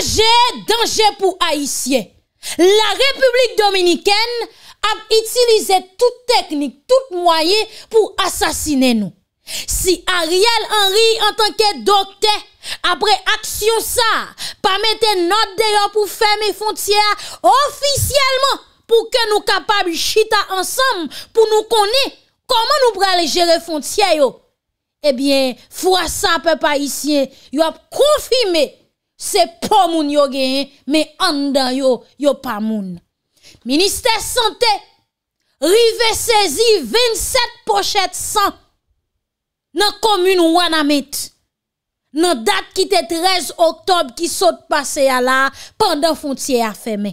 danger, danger pour Haïtien. La République dominicaine a utilisé toute technique, tout moyen pour assassiner nous. Si Ariel Henry en tant que docteur, après action ça, pas mettre notre pour fermer frontières officiellement pour que nous capables chita ensemble pour nous connaître comment nous pourrons gérer frontières Eh bien, fois ça peuple haïtien, il a confirmé c'est pas moun yo mais mais en yo, yo pas moun. ministère Santé, rive saisi 27 pochettes la commune commune. Wanamit. nos date qui était 13 octobre qui saute passé à la, pendant frontière a ramassé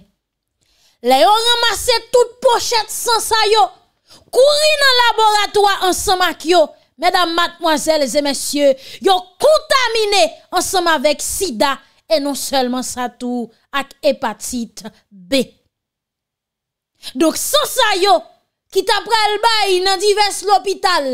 toutes yo ramassé sans pochettes sans sa yo, dans dans laboratoire ensemble avec yo, Mesdames, mademoiselles et messieurs, yo contaminé ensemble avec sida E non selman sa tou ak epatite B. Dok son sa yo, ki tapra el bay nan divers l'hopital,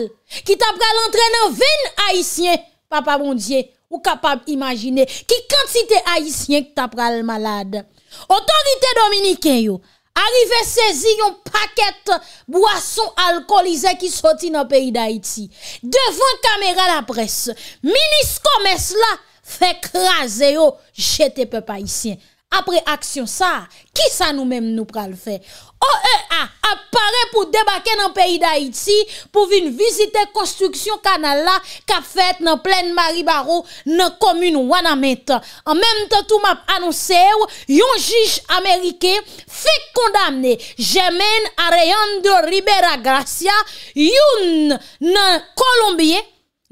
ki tapra l'entrenan ven haisyen, papa bondye, ou kapab imagine, ki kantite haisyen ki tapra el malade. Otorite dominiken yo, arrive sezi yon paket boason alkoolize ki soti nan peyi d'Haïti. Devan kamera la pres, minis komes la, Fèk raze yo jete pe pa isyen Apre aksyon sa Ki sa nou menm nou pral fè OEA ap pare pou debake nan peyi da Iti Pou vin vizite konstruksyon kanal la Kap fèt nan plèn Maribaro Nan komy nou wana ment An menm tan tou map anonsè yo Yon jish Amerike Fèk kondamne Jemen Areyando Ribeira Gracia Yon nan Kolombie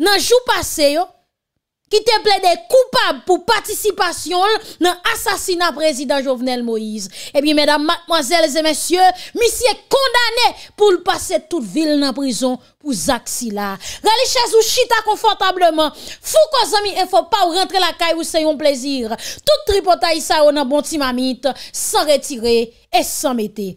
Nan jou pase yo ki te ple de koupab pou patisipasyon nan asasina prezident Jovenel Moïse. E bi, mèdam, madmoazèles e mèsyè, mi siye kondanè pou l'passe tout vil nan prizon pou Zak Sila. Gali chèz ou chita konfortableman, fou kon zami e fò pa ou rentre la kay ou seyon plezir. Tout tripotay sa ou nan bonti mamit, sa retirè e sa metè.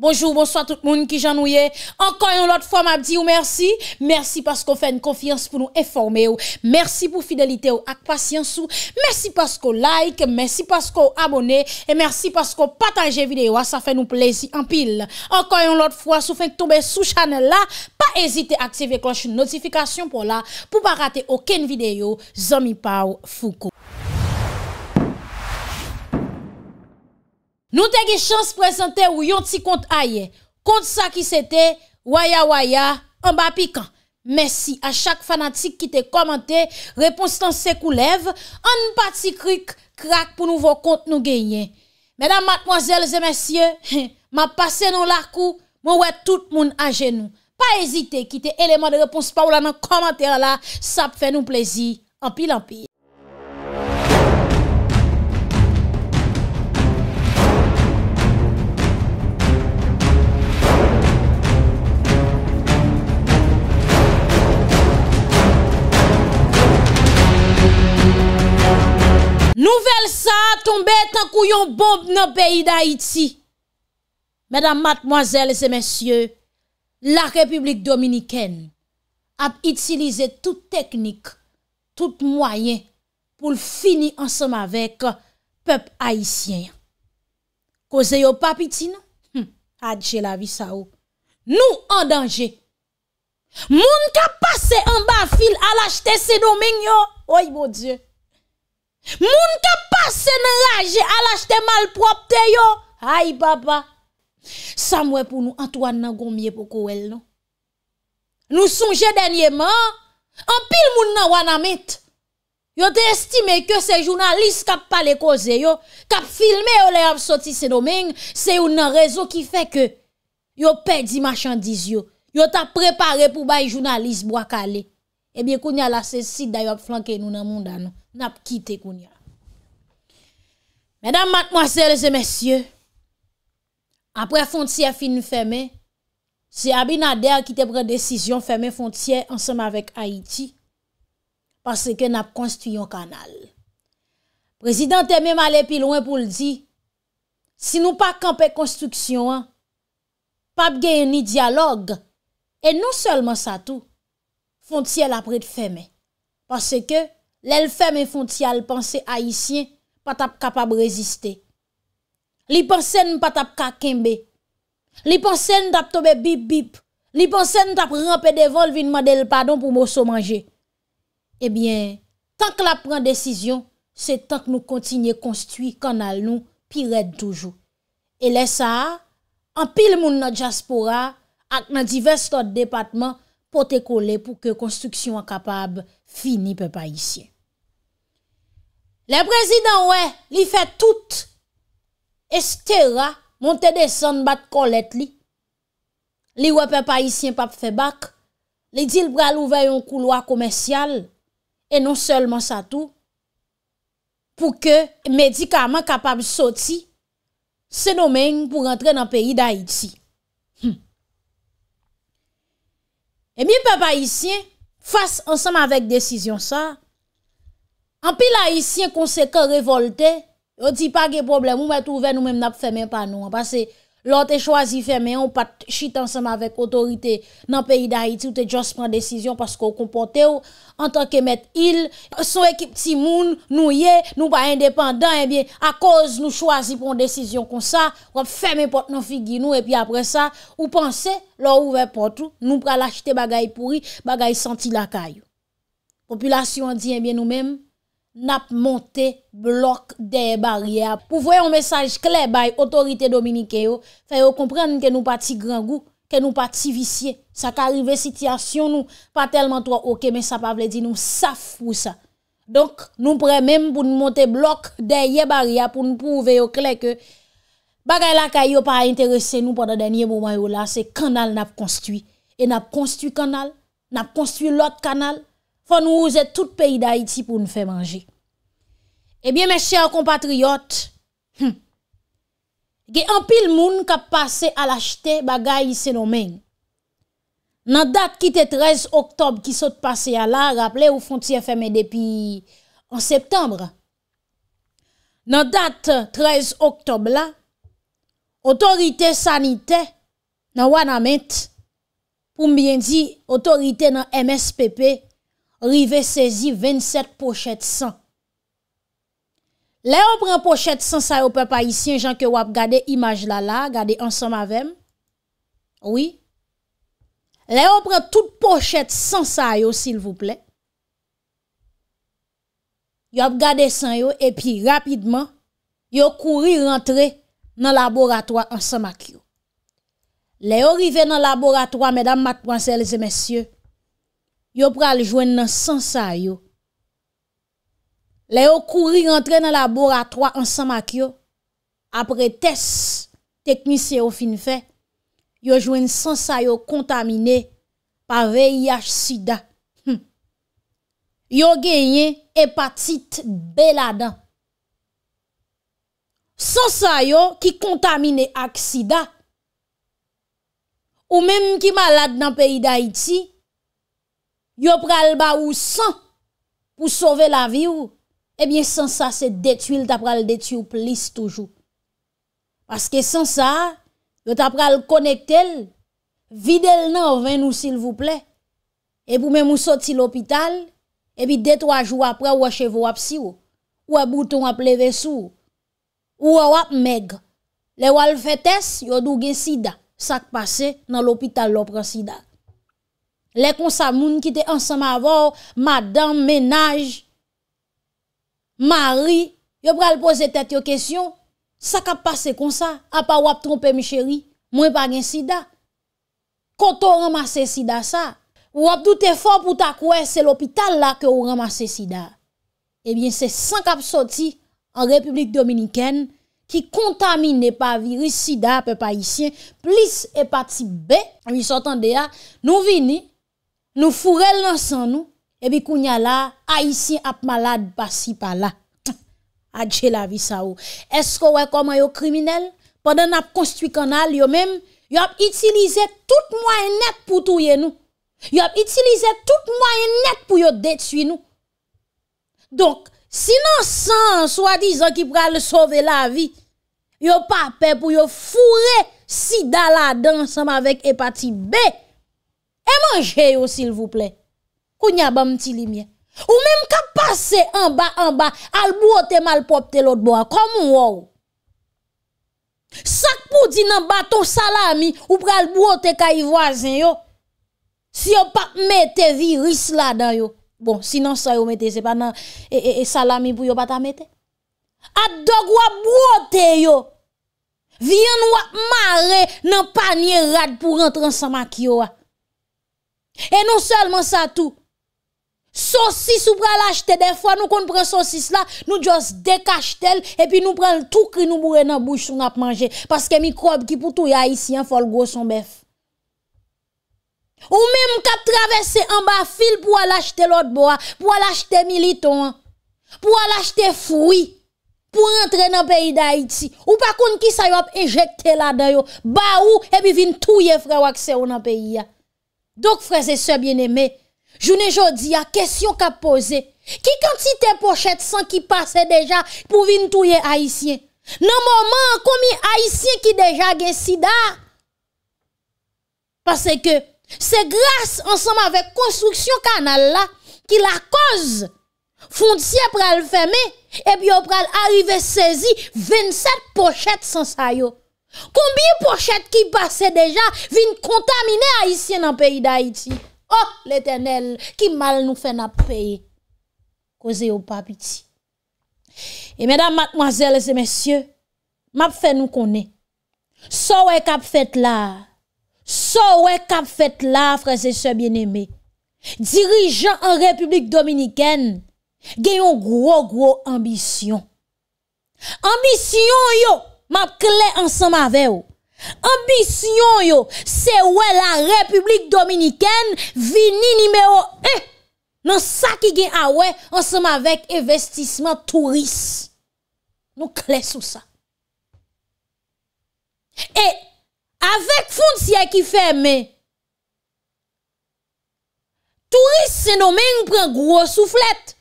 Bonjou, bonsoit tout moun ki janouye. Enkoyon lot fwa mabdi ou mersi. Mersi paskou fèn konfians pou nou eforme ou. Mersi pou fidelite ou ak pasyans ou. Mersi paskou like, mersi paskou abone. E mersi paskou patanje videyo a sa fè nou plezi anpil. Enkoyon lot fwa sou fèn tobe sou chanel la. Pa ezite aktive kloch nou notifikasyon pou la. Pou pa rate oken videyo. Zomi pa ou foukou. Nou te gi chans prezante ou yon ti kont aye. Kont sa ki se te, waya waya, an ba pik an. Mersi a chak fanatik ki te komante, repons tan se kou lev, an pa ti krik krak pou nou vok kont nou genye. Medan matmoazel ze mersye, ma pase nou lakou, mou wet tout moun an genou. Pa ezite ki te eleman de repons pa ou la nan komante la, sap fe nou plezi, an pi lan pi. Nouvel sa a tombe tankou yon bob nan peyi da Iti. Mèdam matmoazèl zè mèsyè, la Republik Dominikèn ap itilize tout teknik, tout mwayen pou l'fini ansèm avèk pep Haitien. Koze yo pap iti nan? Adjè la vi sa ou. Nou an danjè. Moun ka pase an bafil al achte se domen yo. Oy bo diyo. Moun ka pase nan laje ala jte malpropte yo Ay baba Samwe pou nou Antoine nan gomye pou kou el no Nou sonje denye man An pil moun nan wana mit Yo te estime ke se jounalist kap pale koze yo Kap filme yo le ap soti se domen Se yon nan rezo ki fe ke Yo pe di machandiz yo Yo ta prepare pou bay jounalist bo akale Ebyen kou nyalase si dayo ap flanke nou nan moun dano nap kite konya. Mèdam, mèdame, mèdame, mèdame, mèdame, mèdame, mèdame, apre fontiè fin fèmè, si abinader kite pre decision fèmè fontiè ansèm avèk Haiti pase ke nap konstuyon kanal. Prezidentè mèm ale pi loin pou l di, si nou pa kampe konstruksyon, pa pgeyouni dialog, e nou sèlman sa tou, fontiè lapre fèmè, pase ke Lè l'fèmè e fon tial panse a isyè, pa tap kapab rezistè. Li panse n'pap tap kakèmbe, li panse n'tap tobe bip bip, li panse n'tap rampè devol vinman del padon pou mòso manjè. Ebyen, eh tanke la pran desisyon, se tanke nou kontinye konstwi kanal nou, pi red toujou. E lè sa, an pil moun nan jaspora ak nan divers tot depatman pou te kole pou ke konstruksyon a kapab fini pe pa isyè. Le prezident wè, li fè tout, estera monte desan bat kolet li. Li wè pe pa isyen pap fè bak, li dil pral ouve yon kouloa komensyal, e non selman sa tou, pou ke medikaman kapab soti, se nomen pou rentre nan peyi da iti. E mi pe pa isyen, eh fase ansanm avèk desisyon sa, An pi eh la hisyen kon se ke revolte, yo di pa ge problem, ou met ouve nou menm nap femen pa nou, an passe, lor te chwazi femen, ou pat chit ansanm avek otorite nan peyi da iti, ou te jos pran desisyon paske ou kompote ou, an tanke met il, sou ekip ti moun, nou ye, nou pa independant, a koz nou chwazi pran desisyon kon sa, wap femen pot nan figi nou, e pi apre sa, ou panse, lor ouve potou, nou pral achite bagay pouri, bagay santi lakay. Populasyon di en eh bien nou menm, Nap monte blok deye bariya Pou vwe yon mesaj kle bay Otorite Dominike yo Faye yo komprende ke nou pa ti grangou Ke nou pa ti visye Sa ka rive sityasyon nou Pa telman to a oke Men sa pa vle di nou Sa fwou sa Donk nou pre menm pou nou monte blok Deye bariya Pou nou pou vwe yo kle ke Bagay la ka yo pa a interese nou Podan denye mouman yo la Se kanal nap konstwi E nap konstwi kanal Nap konstwi lot kanal nous user tout le pays d'Haïti pour nous faire manger. Eh bien, mes chers compatriotes, hum, il y a un pile monde qui a passé à l'acheter bagay c'est nos Dans la date qui était 13 octobre qui saute passé à là, rappelez aux frontières fermées depuis en septembre. la date 13 octobre là, autorité sanitaire dans Wanamet, pour bien dire autorité nan MSPP Rive sezi 27 pochete san. Le yo pren pochete san sa yo pe pa isi, an jan ke yo ap gade imaj la la, gade an san mavem. Oui. Le yo pren tout pochete san sa yo, sil vouple. Yo ap gade san yo, epi rapidman, yo kouri rentre nan laboratoi an san makyo. Le yo rive nan laboratoi, mèdam matpwansè, lese mèsyè, yo pral jwen nan sansay yo. Le yo kouri rentre nan laboratwa ansan mak yo, apre tes teknise yo fin fe, yo jwen sansay yo kontamine pa VIH sida. Hm. Yo genye hepatite beladan. Sansay yo ki kontamine ak sida, ou menm ki malad nan peyi da iti, yo pral ba ou sang pour sauver la vie ou, eh bien, sans ça, c'est détruire, t'as pral détruire plus toujours. Parce que sans ça, yo t'as pral connecter, videl nan vin nous s'il vous plaît. Et pour même ou sorti l'hôpital, et puis deux trois jours après ou chez vous psy ou, ou a bouton appelé levé sous ou a meg. Les wal fait vous yo dou sida, ça passé dans l'hôpital l'opran sida. Le konsa moun ki te ansama avor, madame, menaj, mari, yo pral pose tet yo kesyon, sa kap pase konsa, ap pa wap trompe mi cheri, mwen pa gen sida. Koto ramase sida sa, wap doute fò pou ta kwe, se l'opital la ke ou ramase sida. Ebyen eh se sankap soti, an republik dominiken, ki kontamine pa viris sida, pe pa isyen, plis epati be, nou vini, Nou furel nan san nou, ebi kounya la, a yisi ap malad basi pa la. Adje la vi sa ou. Esko wekoman yo kriminel, pandan ap konstwi kanal yo men, yo ap itilize tout mwayen net pou touye nou. Yo ap itilize tout mwayen net pou yo detui nou. Donk, si nan san, swadi zan ki pral le sove la vi, yo pape pou yo fure si dal la dan sam avek epati be, Emanje yo, s'il vous plaît. Ou nyaba m'ti limye. Ou mèm ka pase anba anba, albouote malpopte l'odboa, komon wou. Sak pou di nan bato salami, ou pralbouote ka yi voisin yo. Si yo pa mète viris la dan yo. Bon, si nan sa yo mète, se pa nan e, e, e salami pou yo pata mète. Ad dog wap bouote yo. Vyen wap mare nan panye rad pou rentre ansama ki yo wap. E nou selman sa tou. Sosis ou pral achete defwa. Nou kon pral sosis la. Nou jos dekache tel. E pi nou pral tou ki nou bourre nan bouchou nan ap manje. Paske mikrob ki pou tou ya isi. Fol goson bef. Ou mem kap travesse an ba fil. Pou al achete lot bo a. Pou al achete militon. Pou al achete fwui. Pou entre nan peyi da iti. Ou pa kon ki sa yo ap ejekte la dayo. Ba ou e bi vin tou ye fray wak se yo nan peyi ya. Donc, frères et sœurs bien-aimés, je dis a question qu'a poser. Qui quantité pochette sans qui passait déjà pour venir touyer haïtien? Non moment combien haïtien qui déjà gen sida? Parce que c'est grâce ensemble avec construction canal là qui la cause frontière le fermer et puis on pral arriver saisir 27 pochettes sans ça Koumbi pochette ki pase deja Vin kontamine a isye nan peyi da iti Oh l'eternel Ki mal nou fe na peyi Koze yo papiti E medan matmoazel Ese mesye Map fe nou konen So we kap fet la So we kap fet la Freze se bieneme Dirijan an republik dominiken Genyon gro gro ambisyon Ambisyon yo Mat kle ansem ave yo. Ambisyon yo, se we la Republik Dominikèn vini nime yo e, eh, nan sa ki gen a we ansem avek e vestisman turis. Nou kle sou sa. E, avek foun siye ki fe me, turis se no men ou pren gros souflet.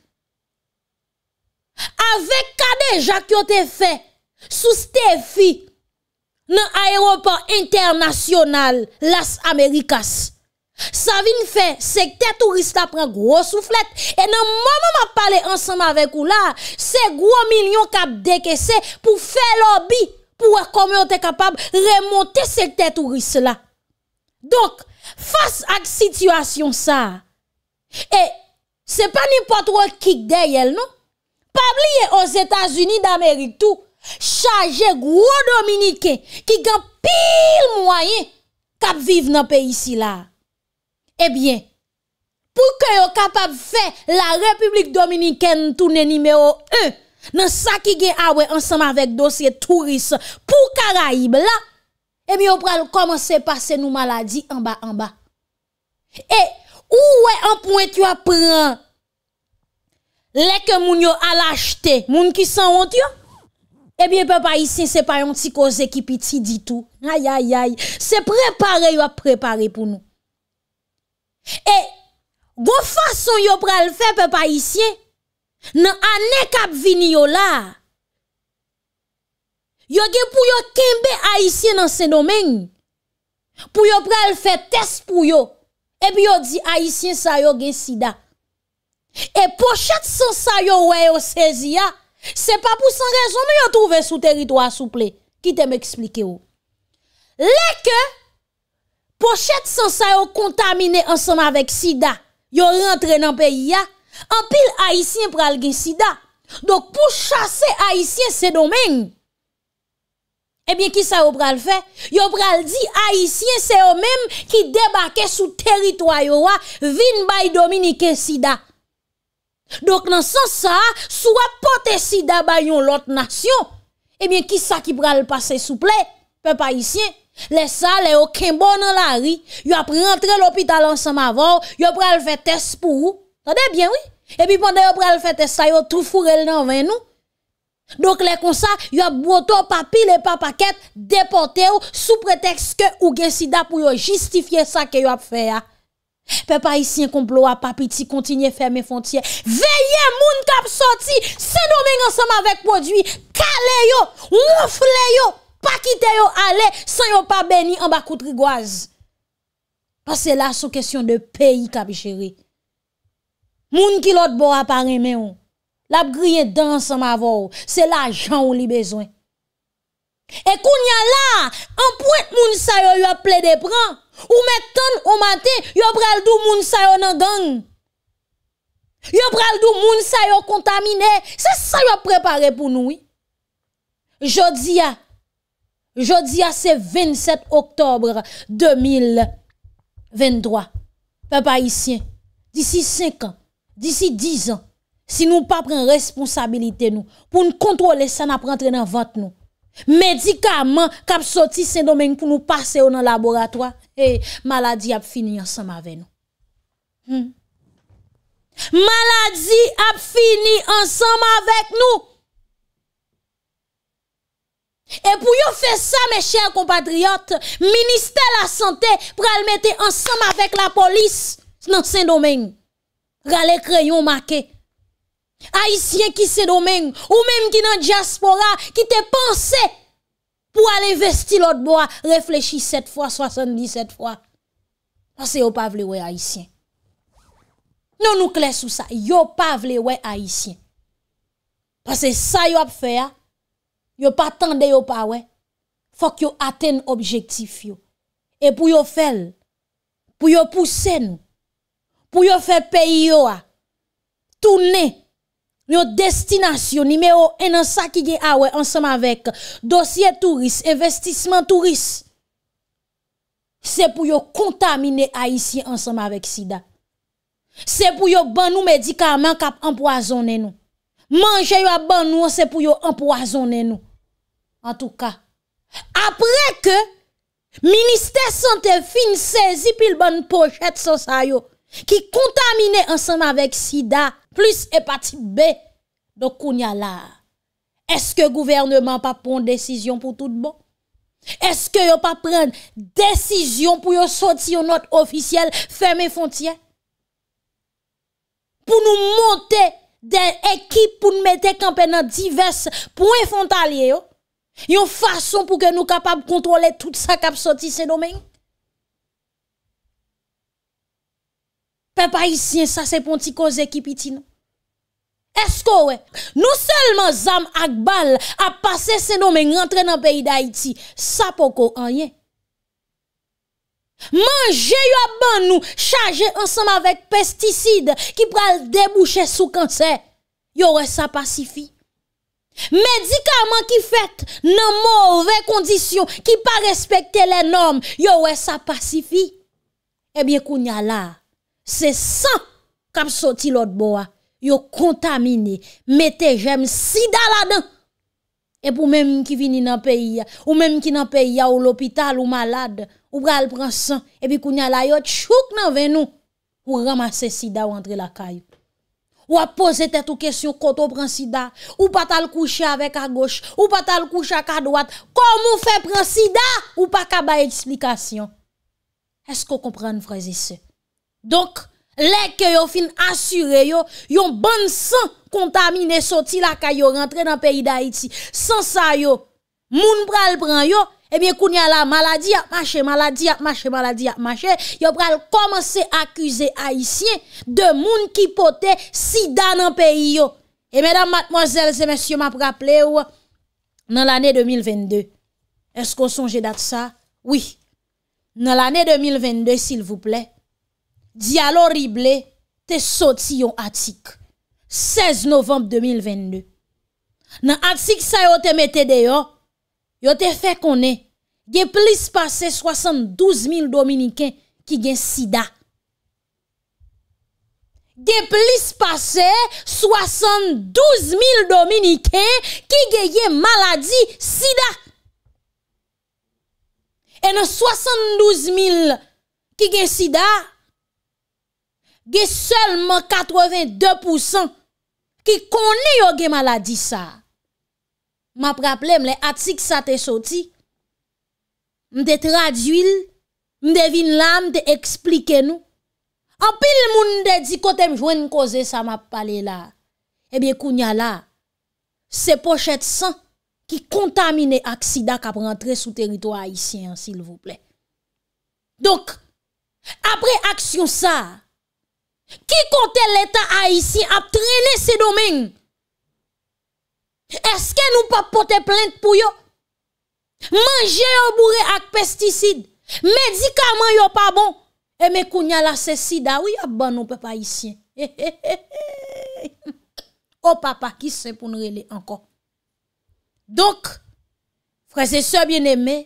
Avek kade jak yo te fe, Sous te fi Nan aéroport internasyonal Las Amerikas Sa vin fe, sekte touriste la Pren gro souflet E nan mouman ma pale ansanm avek ou la Se gro milyon kap deke se Pou fe lobby Pou komyo te kapab remonte Sekte touriste la Donk, fos ak situasyon sa E Se pa nipotro kik deyel nou Pabliye os Etasuni D'Amerik tou chargé gros dominicain qui gagne pile moyen cap vivre dans pays ici là Eh bien pour que yo capable faire la république dominicaine tourner numéro 1 dans ça qui gagne ah ensemble avec dossier touriste pour caraïbes là eh bien on pral commencer passer nos maladies en bas en bas et eh, où est un point tu pris les que moun yo à l'acheter moun qui sont honteux eh bien, papa, ici, c'est pas un petit cause qui petit dit tout. Aïe, aïe, aïe. C'est préparé, il a préparé pour nous. Et, eh, bon façon, il à le faire, papa, ici, dans l'année qui vini yo là, Yo gen pou yo kembe haïtien dans ce domaine. Pour yo pral faire test pour yo. Et puis yo dit haïtien ça yo gen sida. Et pochette sans ça yo wè yo saisi ce n'est pas pour sans raison, mais vous trouvé le territoire souple. Qui te expliqué ou? Les que, pochette sans sa contaminé ensemble avec sida, vous rentré dans le pays ya, en pile haïtien pral sida. Donc, pour chasser haïtien, c'est domaines. Eh bien, qui ça yon pral fait? Vous pral dit haïtien, c'est eux même qui sur le territoire yon, vin bay dominique sida. Donk nan sa sa, sou ap pote si daba yon lot nasyon. Ebyen, ki sa ki pral pase souple? Pe pa isyen, le sa le yo kembon nan la ri. Yo ap rentre l'opital ansan mavor, yo pral fe tes pou ou. Sade bien, oui? Ebyen, pande yo pral fe tes sa, yo tou furel nan ven nou. Donk le kon sa, yo ap bwoto papi le papa ket depote ou sou preteks ke ou gen si daba pou yo justifiye sa ke yo ap fe ya. Pe pa yisi yon komplowa pa piti kontinye fèmè fontyè. Veye moun kap soti, se domen yon sèm avèk podwi. Kale yo, moufle yo, pakite yo, ale, sè yon pa beni an bakoutrigwaz. Pas se la sou kesyon de peyi kap jere. Moun ki lot bo aparemen yo, lab griye dan sèm avò, se la jan ou li bezwen. Et koun ya là, an point moun sa yo yo ple de pran, ou met ton ou matin yo pral dou moun sa yo nan gang. Yo pral dou moun sa yo kontamine, se sa yo prepare pou nou. Jodi jodi c'est 27 octobre 2023. Papa ici, D'ici 5 ans D'ici 10 ans si nous pas prenons responsabilité nou, pou nous contrôler Ça nous prenons nan vente Médicaments qui sorti Saint-Domingue pour nous passer dans le laboratoire. Et maladie a fini ensemble avec nous. Hmm. Maladie a fini ensemble avec nous. Et pour yon faire ça, mes chers compatriotes, ministère de la Santé pour le mettre ensemble avec la police dans Saint-Domingue. Rale crayon marqué. Aisyen ki se domen Ou menm ki nan diaspora Ki te pense Pou ale vesti lot bo a Reflechi 7 fwa, 77 fwa Pase yo pa vle we Aisyen Non nou kles ou sa Yo pa vle we Aisyen Pase sa yo ap fe a Yo pa tende yo pa we Fok yo aten objektif yo E pou yo fel Pou yo puse nou Pou yo fe peyi yo a Tounen Yon destination numéro 1 dans ça qui awe ensemble avec dossier touriste, investissement touristes C'est pour contaminer haïtien ensemble avec SIDA. C'est pour ban nous médicaments qui empoisonner nous. Manger yo ban nous c'est pour empoisonner nous. En tout cas, après que ministère santé fin saisi pile bonne pochette yo, qui contaminait ensemble avec sida plus hépatite B Do koun ya la, eske gouvernement pa pon desisyon pou tout bon? Eske yo pa pren desisyon pou yo soti yo not ofisyel ferme fontien? Pou nou monte de ekip pou nou mete kampenant divers pou enfontalye yo? Yo fason pou ke nou kapab kontrole tout sa kap soti se domen? Pe pa yi sien sa se pon ti ko zekip iti nou? Esko we, nou selman Zam Akbal a pase se nomen rentre nan peyi da iti, sa poko anye. Mange yo aban nou, chaje ansam avek pesticide ki pral debouche sou kanser, yo we sa pasifi. Medikaman ki fet nan morve kondisyon ki pa respekte le norm, yo we sa pasifi. Ebyen kounya la, se san kap soti lot bo a. yo contaminé, mettez j'aime sida là-dedans. Et pour même qui vini dans pays ou même qui dans pays ou l'hôpital ou malade, ou pral prend sang et puis kounya la yo chouk nan ven pour ramasser sida ou entre la caille. Ou a poser tête ou question quand on prend sida, ou pas le coucher avec à gauche, ou pas le coucher à droite. Comment fait prendre sida ou pas kaba explication? Est-ce qu'on comprend frères et sœurs? Donc Lèk yo fin assure yo, yon bon sang kontamine soti la caillou yo rentre nan peyi da iti. Sans sa yo, moun pral pran yo, eh bien, kounya la maladi ap mache, maladi ap mache, maladie, ap mache, yo pral komanse accuser de moun ki pote sida nan pays. yo. et mesdames Messieurs, et messieurs map rappelé ou dans l'année 2022. qu'on songe dat ça Oui. dans l'année 2022, s'il vous plaît. Di alo rible, te soti yon atik. 16 novembe 2022. Nan atik sa yo te mette de yo, yo te fe konen, ge plis pase 72 mil dominiken ki gen sida. Ge plis pase 72 mil dominiken ki gen ye maladi sida. E nan 72 mil ki gen sida, a seulement 82% qui connaît yo maladie ça. M'a rappelé les articles ça t'est sorti. M'te traduit, m'te vin là, m'te expliquer nous. En pile monde de di kote ça m'a parlé là. Eh bien kounya là, ces pochettes sang qui contamine accident qui rentré sous territoire haïtien s'il vous plaît. Donc après action ça, Ki kontè l'état haïsien ap trène se domèng? Eske nou pa pote plènte pou yo? Mange yo bourè ak pesticide, medikaman yo pa bon, e eh, me kounya la sèsi da wè ya ban nou pe pa haïsien. Eh, eh, o oh, papa ki sèpounrele ankon. Donk, frèze sèpounrele mè,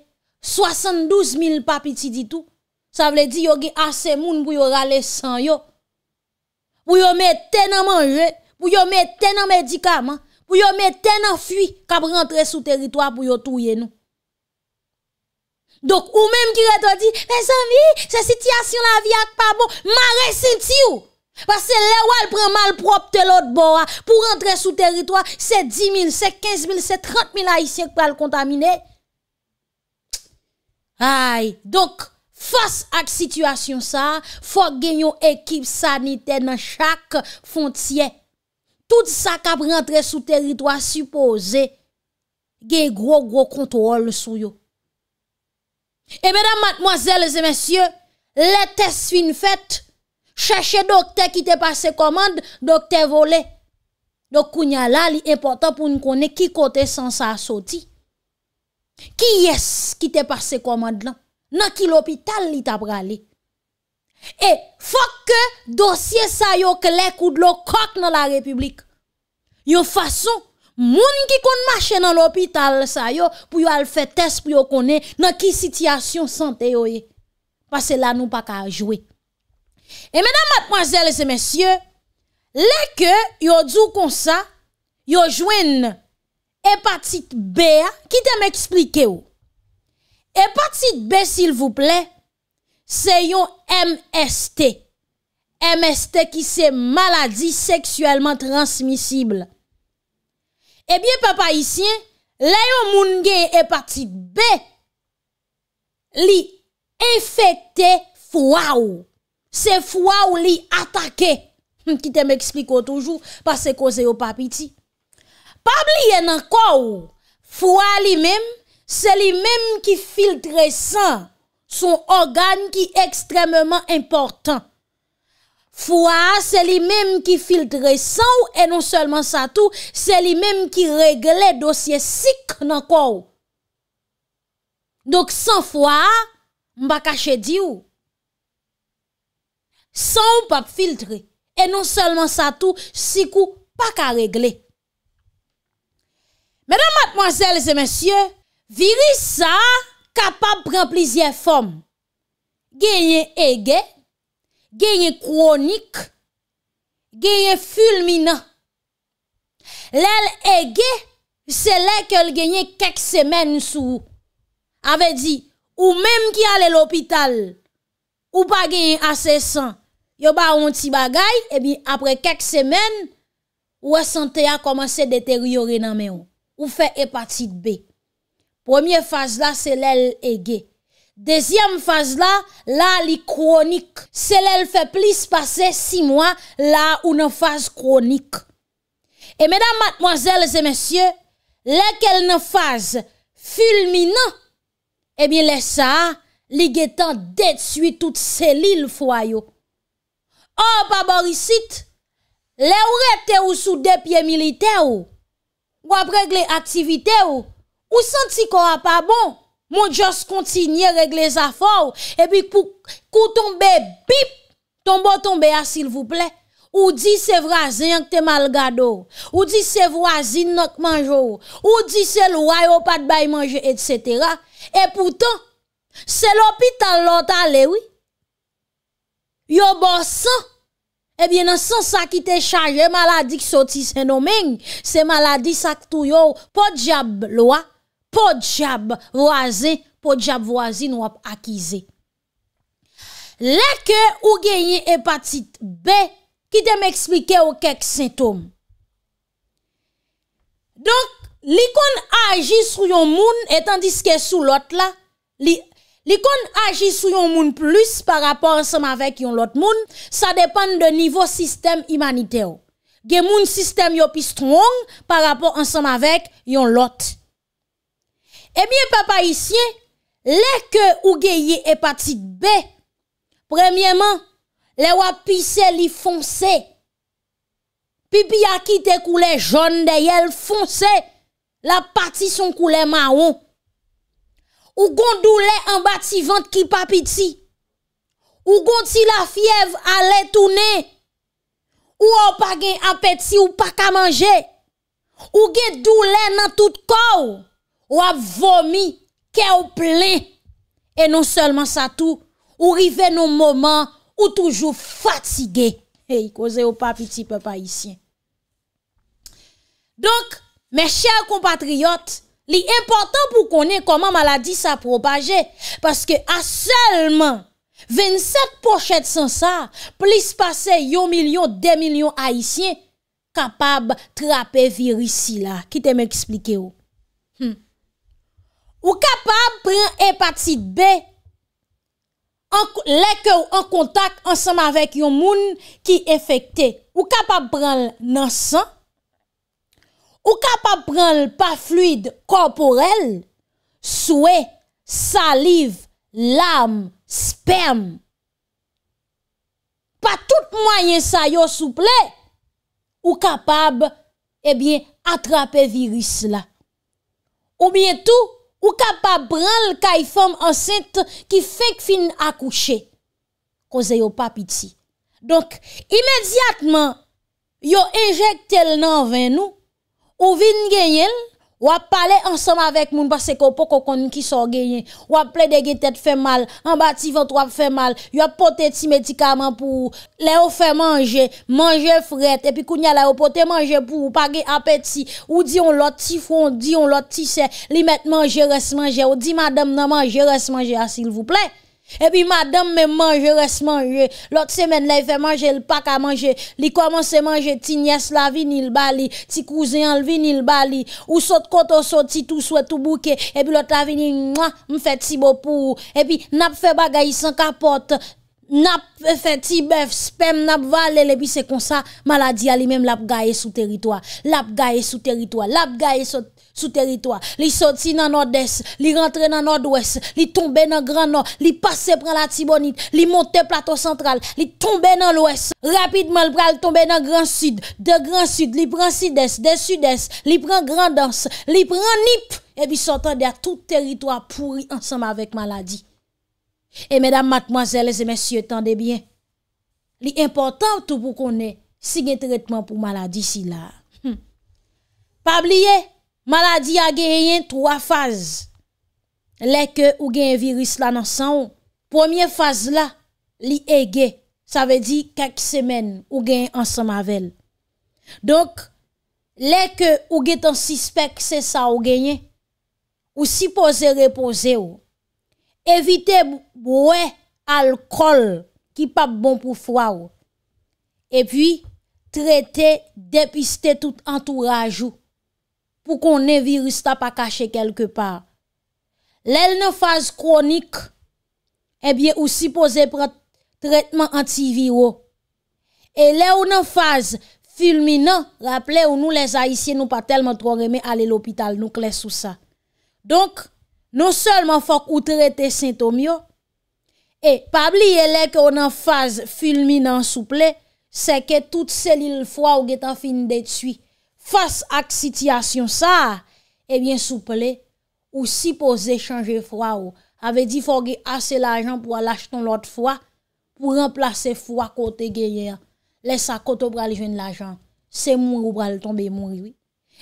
72.000 papi ti ditou, sa vle di yo ge asè moun pou yo rale san yo, pou yo met tenan manje, pou yo met tenan medikaman, pou yo met tenan fwi, kab rentre sou teritwa pou yo touye nou. Dok, ou menm ki reto di, mè zanvi, se sityasyon la vi ak pa bon, ma resinti ou. Pase le wal pren mal prop te lot bo a, pou rentre sou teritwa, se 10.000, se 15.000, se 30.000 aisyek pou al kontamine. Ay, dok, Fos ak situasyon sa, fok gen yon ekip sanite nan chak fontyen. Tout sa kap rentre sou teritwa supose, gen yon gro-gro kontrol sou yo. E bedan matmozèl zè mèsyè, lètes fin fèt, chèche dokte ki te pase komande, dokte vole. Dok kounya la li importan pou nou konen ki kote san sa asoti. Ki yes ki te pase komande lan? nan ki l'hopital li tabra li. E, fok ke dosye sa yo ke lek ou dlo kok nan la republik. Yo fason, moun ki kon mache nan l'hopital sa yo, pou yo al fè test pou yo konen nan ki sityasyon sante yo ye. Pase la nou baka a jwe. E, menan matmazel se mesye, lek yo djou kon sa, yo jwen epatit bea ki teme eksplike yo. Hepatite B, s'il vous plaît, se yon MST. MST ki se maladi seksuellement transmisible. Ebyen, eh papa Isien, la yon moun gen hepatite B, li efekte fwa ou. Se fwa ou li atake. Kitem ekspliko toujou, pas se kose yo papiti. Pab li yon an kwa ou, fwa li mèm, Se li menm ki filtre san, son organ ki ekstrememan important. Foua, se li menm ki filtre san, e non selman sa tou, se li menm ki regle dosye sik nan kou. Dok san foua, mba kache di ou. San ou pa filtre, e non selman sa tou, sik ou pa ka regle. Menan matmoazelze mensyen, Virisa kapap pran plizye fom. Genye ege, genye kronik, genye fulmina. Lèl ege, se lèl ke l genye kek semen sou. Ave di, ou mèm ki ale l opital, ou pa genye asesan, yo ba onti bagay, ebi apre kek semen, ou a e sante a komanse deteriore nan mè ou. Ou fe epatite bè. Premye faz la, se lèl e ge. Dezyem faz la, la li kronik. Se lèl fè plis pase si mwa, la ou nan faz kronik. E mèdam matmoazèl zè mèsyè, lè kel nan faz fulmina, e mi lè sa, li ge tan detswi tout se li l fwayo. An pa borisit, lè ou rete ou sou depye milite ou, ou apregle aktivite ou, Ou senti ko a pa bon, moun jos kontinye regle zafor, epi pou kou tombe pip, tombo tombe a sil vouple, ou di se vrazin yonk te malgado, ou di se vrazin nok manjou, ou di se louay ou pat bay manjou, etc. E poutan, se lopi tal lota lewi, yo bosa, epi nan san sa ki te chanje maladi ki soti seno men, se maladi sa ki tou yon, po diab loua, Po djab waze, po djab waze nou ap akize. Lè ke ou genye epatite B, ki te m eksplike ou kek sentom. Donk, li kon agi sou yon moun etan diske sou lot la, li kon agi sou yon moun plus par rapport ansem avèk yon lot moun, sa depan de nivou sistem imanite ou. Gen moun sistem yopi strong par rapport ansem avèk yon lot moun. Ebyen eh pepa isyen, lè ke ouge ye epatit bè. Premyèman, lè wapise li fonse. Pipi ya kite koule joun de yèl fonse. La pati son koule mawon. Ou gondou lè an bati vant ki papiti. Ou gond si la fiev a lè toune. Ou ou pa gen apeti ou pa ka manje. Ou gèdou lè nan tout kòw. Ou ap vomi, kè ou plè. E non selman sa tou, ou rive nou moman, ou toujou fatigè. E yi koze ou pa piti pe pa aisyen. Donk, mè chèl kompatriot, li importan pou konen koman maladi sa propajè. Paske a selman 27 pochèd san sa, plis pase yo milyon, de milyon aisyen kapab trape virisi la. Kitè mè eksplike ou. Ou kapab pren hepatite B, lèkèw an kontak ansam avèk yon moun ki efekte. Ou kapab pren l'ansan, ou kapab pren l'pafluid komporel, souè, saliv, l'arm, sperm. Pa tout mwenye sa yo souple, ou kapab eh atrapè virus la. Ou bientou, ou capable branle kay femme enceinte qui fait fin accoucher cause yo pas pitié donc immédiatement yo injecte le nan vin nous ou vin gagner Wap pale ansam avek moun, pase ko pou koko ni ki so genyen. Wap ple de gen tet fe mal, an bati vant wap fe mal, wap pote ti medikaman pou, le ou fe manje, manje fret, epi kou nye la ou pote manje pou, pake apeti, ou di yon lot ti foun, di yon lot ti se, li met manje res manje, ou di madame nan manje res manje, asil vou ple. Epi madame men manje res manje Lot semen la y fe manje l pak a manje Li koman se manje ti nyes la vinil bali Ti kouze an vinil bali Ou sot koto sot ti tout souet tout bouke Epi lot la vinil mwen fete si bopou Epi nap fe bagay san kapote Nap feti bev, spem, nap valele, bi se konsa, maladi a li mem lap gaye sou teritwa. Lap gaye sou teritwa, lap gaye sou teritwa. Li soti nan nord-est, li rentre nan nord-ouest, li tombe nan gran-nord, li pase pran la tibonit, li monte plato sentral, li tombe nan l'ouest. Rapidman l pral tombe nan gran-sud, de gran-sud, li pran si-des, de su-des, li pran gran-dans, li pran nip, e bi sotan de a tout teritwa pouri ansama vek maladi. E mèdam matmazèles e mèsyè tandebyen, li importan tout pou konè si gen tretman pou maladi si la. Pabliye, maladi a genyen 3 faze. Lè ke ou gen virus la nan san ou, pòmyen faze la li ege, sa ve di 4 semen ou gen ansan mavel. Donk, lè ke ou gen tan 6 spek se sa ou genyen, ou si pose repose ou, Evite brouè alkol ki pa bon pou fwa wou. E pi, trete depiste tout entourage wou pou konen virus ta pa kache kelke par. Lèl nan faze kronik, e biye ou si pose prat tretman antivirou. E lèl nan faze fulmina, rapple ou nou les aisyen nou pa telman tro reme ale l'opital nou kles sou sa. Donk, Non selman fok ou trete sentomyo, e pabli ye leke ou nan faz fulminan souple, se ke tout selil fwa ou geta fin de tsu, fos ak sityasyon sa, e bien souple, ou si pou zé chanje fwa ou, ave di fok ge ase lajan pou alach ton lot fwa, pou remplase fwa kote geye, lesa kote ou brale jen lajan, se moun ou brale tombe moun.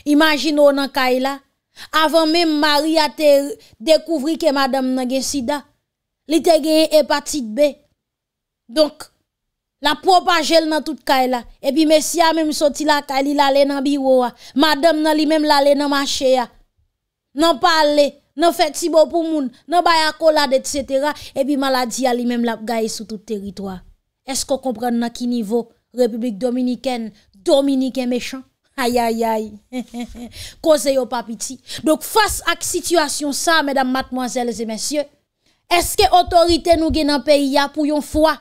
Imagin ou nan kaje la, Avant même Marie a découvert que madame n'a gen sida, li te gen hépatite B. Donc la propagelle dans toute caille et puis messia même sorti la caille il allait dans bureau madame nan li même l'allé dans marché ya. non parler non fait si bon pour moun non baya collade etc. et puis maladie a li même la gaye sur tout territoire est-ce qu'on comprend nan qui niveau République dominicaine dominicain méchant Aïe, aïe, aïe. yo pas Donc, face à cette situation ça, mesdames, mademoiselles et messieurs, est-ce que autorité nous gagne dans pays pour yon foi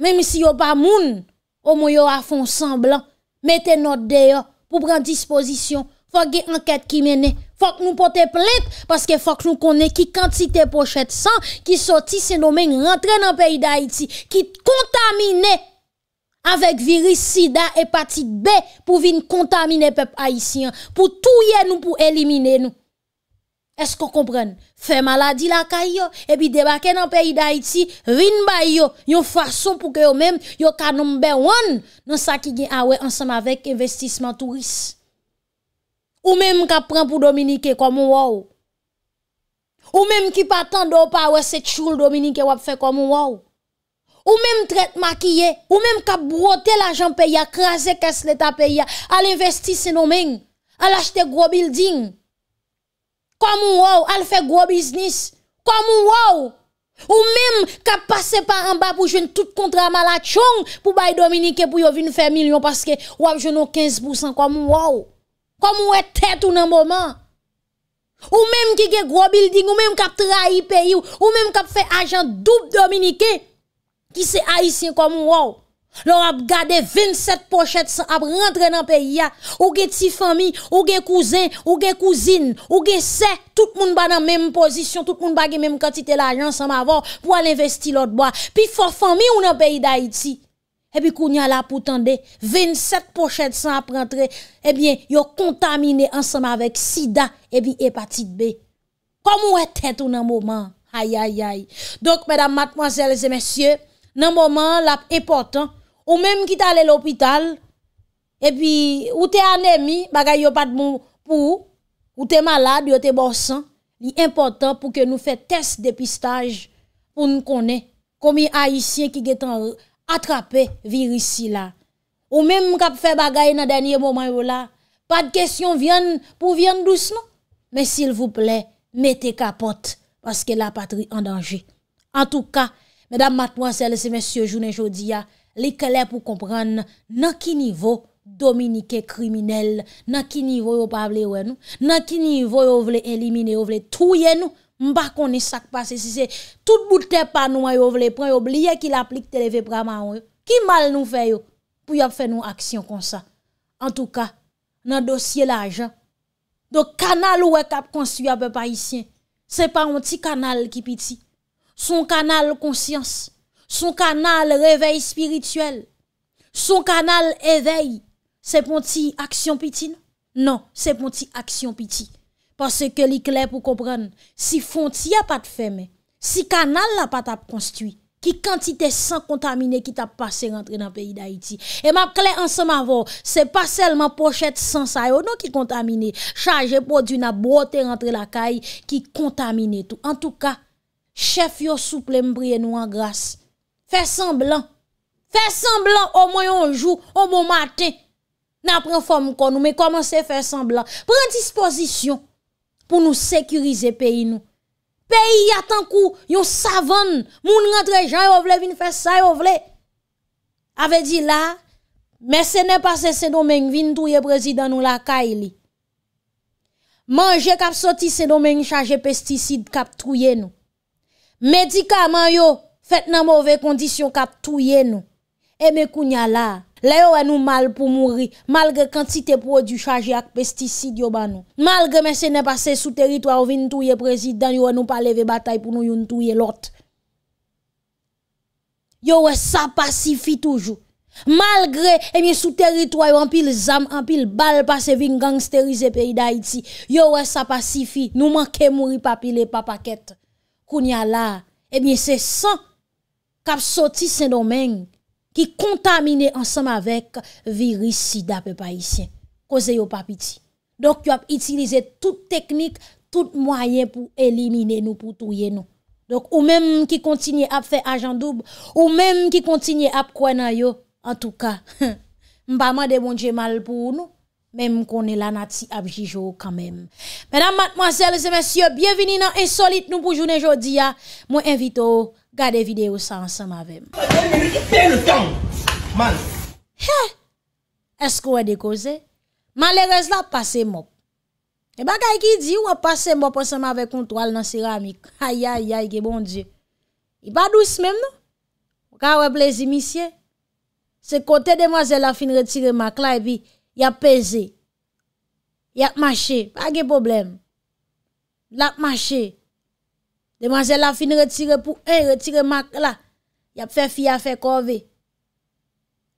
même si yo pas moun, au moins semblant, mettez notre dehors pour prendre disposition. Faut que enquête qui mène, faut que nous porter plainte parce que faut que nous connaît qui quantité pochette sang qui sorti c'est nommé rentrer dans pays d'Haïti qui contaminé Avèk viris, sida, epatit, be pou vin kontamine pep Haitien. Pou touye nou, pou elimine nou. Esk kon kompren? Fè maladi la ka yo, e bi debake nan peyi da Haiti, vin ba yo, yon fason pou ke yo men, yo ka number one nan sa ki gen awe ansam ah avèk investisman turis. Ou menm ka pren pou Dominike komon waw. Ou menm ki patan do pa wè se tchoul Dominike wap fè komon waw. Ou mèm tret makiye, ou mèm kap brote l'ajan peya, krasè kas leta peya, al investi se nou mèng, al achete gro building. Kwa mou waw, al fè gro business, kwa mou waw, ou mèm kap pase par an ba pou jwen tout kontra malachon pou baye Dominike pou yo vin fè milyon paske wap jwen nou 15% kwa mou waw. Kwa mou wè tèt ou nan mouman. Ou mèm ki gè gro building, ou mèm kap trahi peyi, ou mèm kap fè ajan dup Dominike. Ki se Haitien komon wou. Lò ap gade 27 pochet san ap rentre nan peyi ya. Ou ge ti fami, ou ge kouzin, ou ge kouzin, ou ge se. Tout moun ba nan menm posisyon. Tout moun bagi menm kantite l'ajan san ma vò. Po al investi lòt bwa. Pi fò fami ou nan peyi da Haiti. Ebi koun ya la pou tende. 27 pochet san ap rentre. Ebi yo kontamine ansama vek sida ebi hepatite B. Komon wè e tèt ou nan mouman. Ayayay. Donk mèdam matmwazèl zè mèsyè. Dans moment, moment important, ou même qui ki l'hôpital et puis ou t'es anemi, bagay pas de bon pour ou t'es malade, ou t'es bossant sang li important pour que nous fait test dépistage pour nous haïtiens qui haïtien est en virus virus-là. Ou même qui fait bagay des dernier moment yo pas pas de viennent pour Pour viennent doucement. Mais sil vous plaît, mettez capote parce que la patrie en danger. En tout cas, Edan mat mwansel se mensyo jounen jodi ya, ah, li kele pou kompran nan ki nivou dominike kriminel, nan ki nivou yo pavle wè nou, nan ki nivou yo vle elimine, yo vle touye nou, mbak koni sak pase, si se tout boutè pa nou wè yo vle pren, yo blye ki la plik televe prama wè, ki mal nou fè yo pou yo fè nou aksyon kon sa. En tou ka, nan dosye la ajan, do kanal wè kap konsuy apè pa isyen, se pa mwoti kanal ki piti, Son kanal konsyans Son kanal revey spirituel Son kanal evey Se pon ti aksyon piti nou? Non, non se pon ti aksyon piti Pase ke li kle pou kopren Si fon ti a pat fe me Si kanal la pat ap konstwi Ki kantite san kontamine Ki tap pase rentre nan peyi da iti E ma kle anse ma vo Se pa selman pochete san sa yo Non ki kontamine Chaje pou di na bote rentre la kay Ki kontamine tou En tou ka Chef yo souple mbriye nou an grase. Fè semblan. Fè semblan o mwen yo anjou, o mwen maten. Nan pren fòm kon nou, men komanse fè semblan. Pren disposisyon pou nou sekurize peyi nou. Peyi yatan kou, yon savon. Moun rentre jan, yo vle vin fè sa, yo vle. Ave di la, mè se ne pase se domen vin touye prezidan nou la ka ili. Mange kap soti se domen chaje pesticide kap trouye nou. Medika man yo, fèt nan mouvè kondisyon kap touye nou. Eme kounya la, la yo wè nou mal pou mouri, malge kantite produ chaje ak pesticide yo ban nou. Malge mè se ne pase sou teritwa ou vin touye prezident, yo wè nou paleve batay pou nou yon touye lot. Yo wè sa pasifi toujou. Malgre eme sou teritwa yo anpil zam, anpil bal pase vin gangsterize peyi da iti, yo wè sa pasifi. Nou manke mouri papile pa paket. et là, eh bien c'est sang cap sorti ce domaine qui contaminé ensemble avec virus sida peuple haïtien. Cause yo pas Donc tu a utilisé toute technique, tout moyen pour éliminer nous pour tuer nous. Donc ou même qui continue à faire agent double ou même qui continue à croire en tout cas. M'pa de bon Dieu mal pour nous. Mem kon ne lan ati apjijo kanmem. Menan matmazel, zemensye, bienveni nan insolit nou pou jounen jodi ya, mwen evito gade videyo sa ansan mavem. Mwen evito gade videyo sa ansan mavem. Ha! Esko wè dekoze? Malerez la pase mop. E ba gay ki di wè pase mop ansan mave kontwal nan seramik. Hayayayay, ge bon die. E ba douz mèm nou? Wè wè blazimisye? Se kote demazel la fin retire mak la evi, y a pesé, y a marché, pas de problème, La marché Demoiselle a la fin retire pour un retire mak là y a fait fia faire fait ouais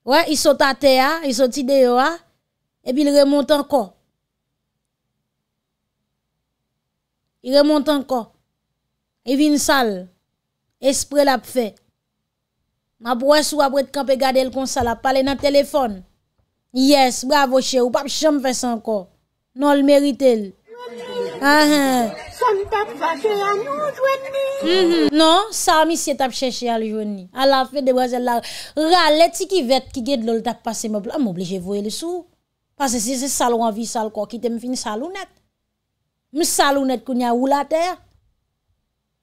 ouais ils a à a, ils sont ide et puis puis il remonte encore. Il remonte encore. Il vient sale. Esprit l'a fait. Ma boue ou après de camper garder le comme ça, la parler dans le téléphone. Yes, bravo chè ou, pap chèm fè sè anko. Non l merite l. Mhm. Non, sa mi sè tap chè chè anjou jwen ni. Non, sa mi sè tap chè chè anjou jwen ni. A la fè de bozè l la. Ra let si ki vet ki gèd lol tap pase mò, mò mòble jè vwe le sou. Pase si se salou anvi salko, kite mò fin salounet. Mè salounet kou nye ou la tè.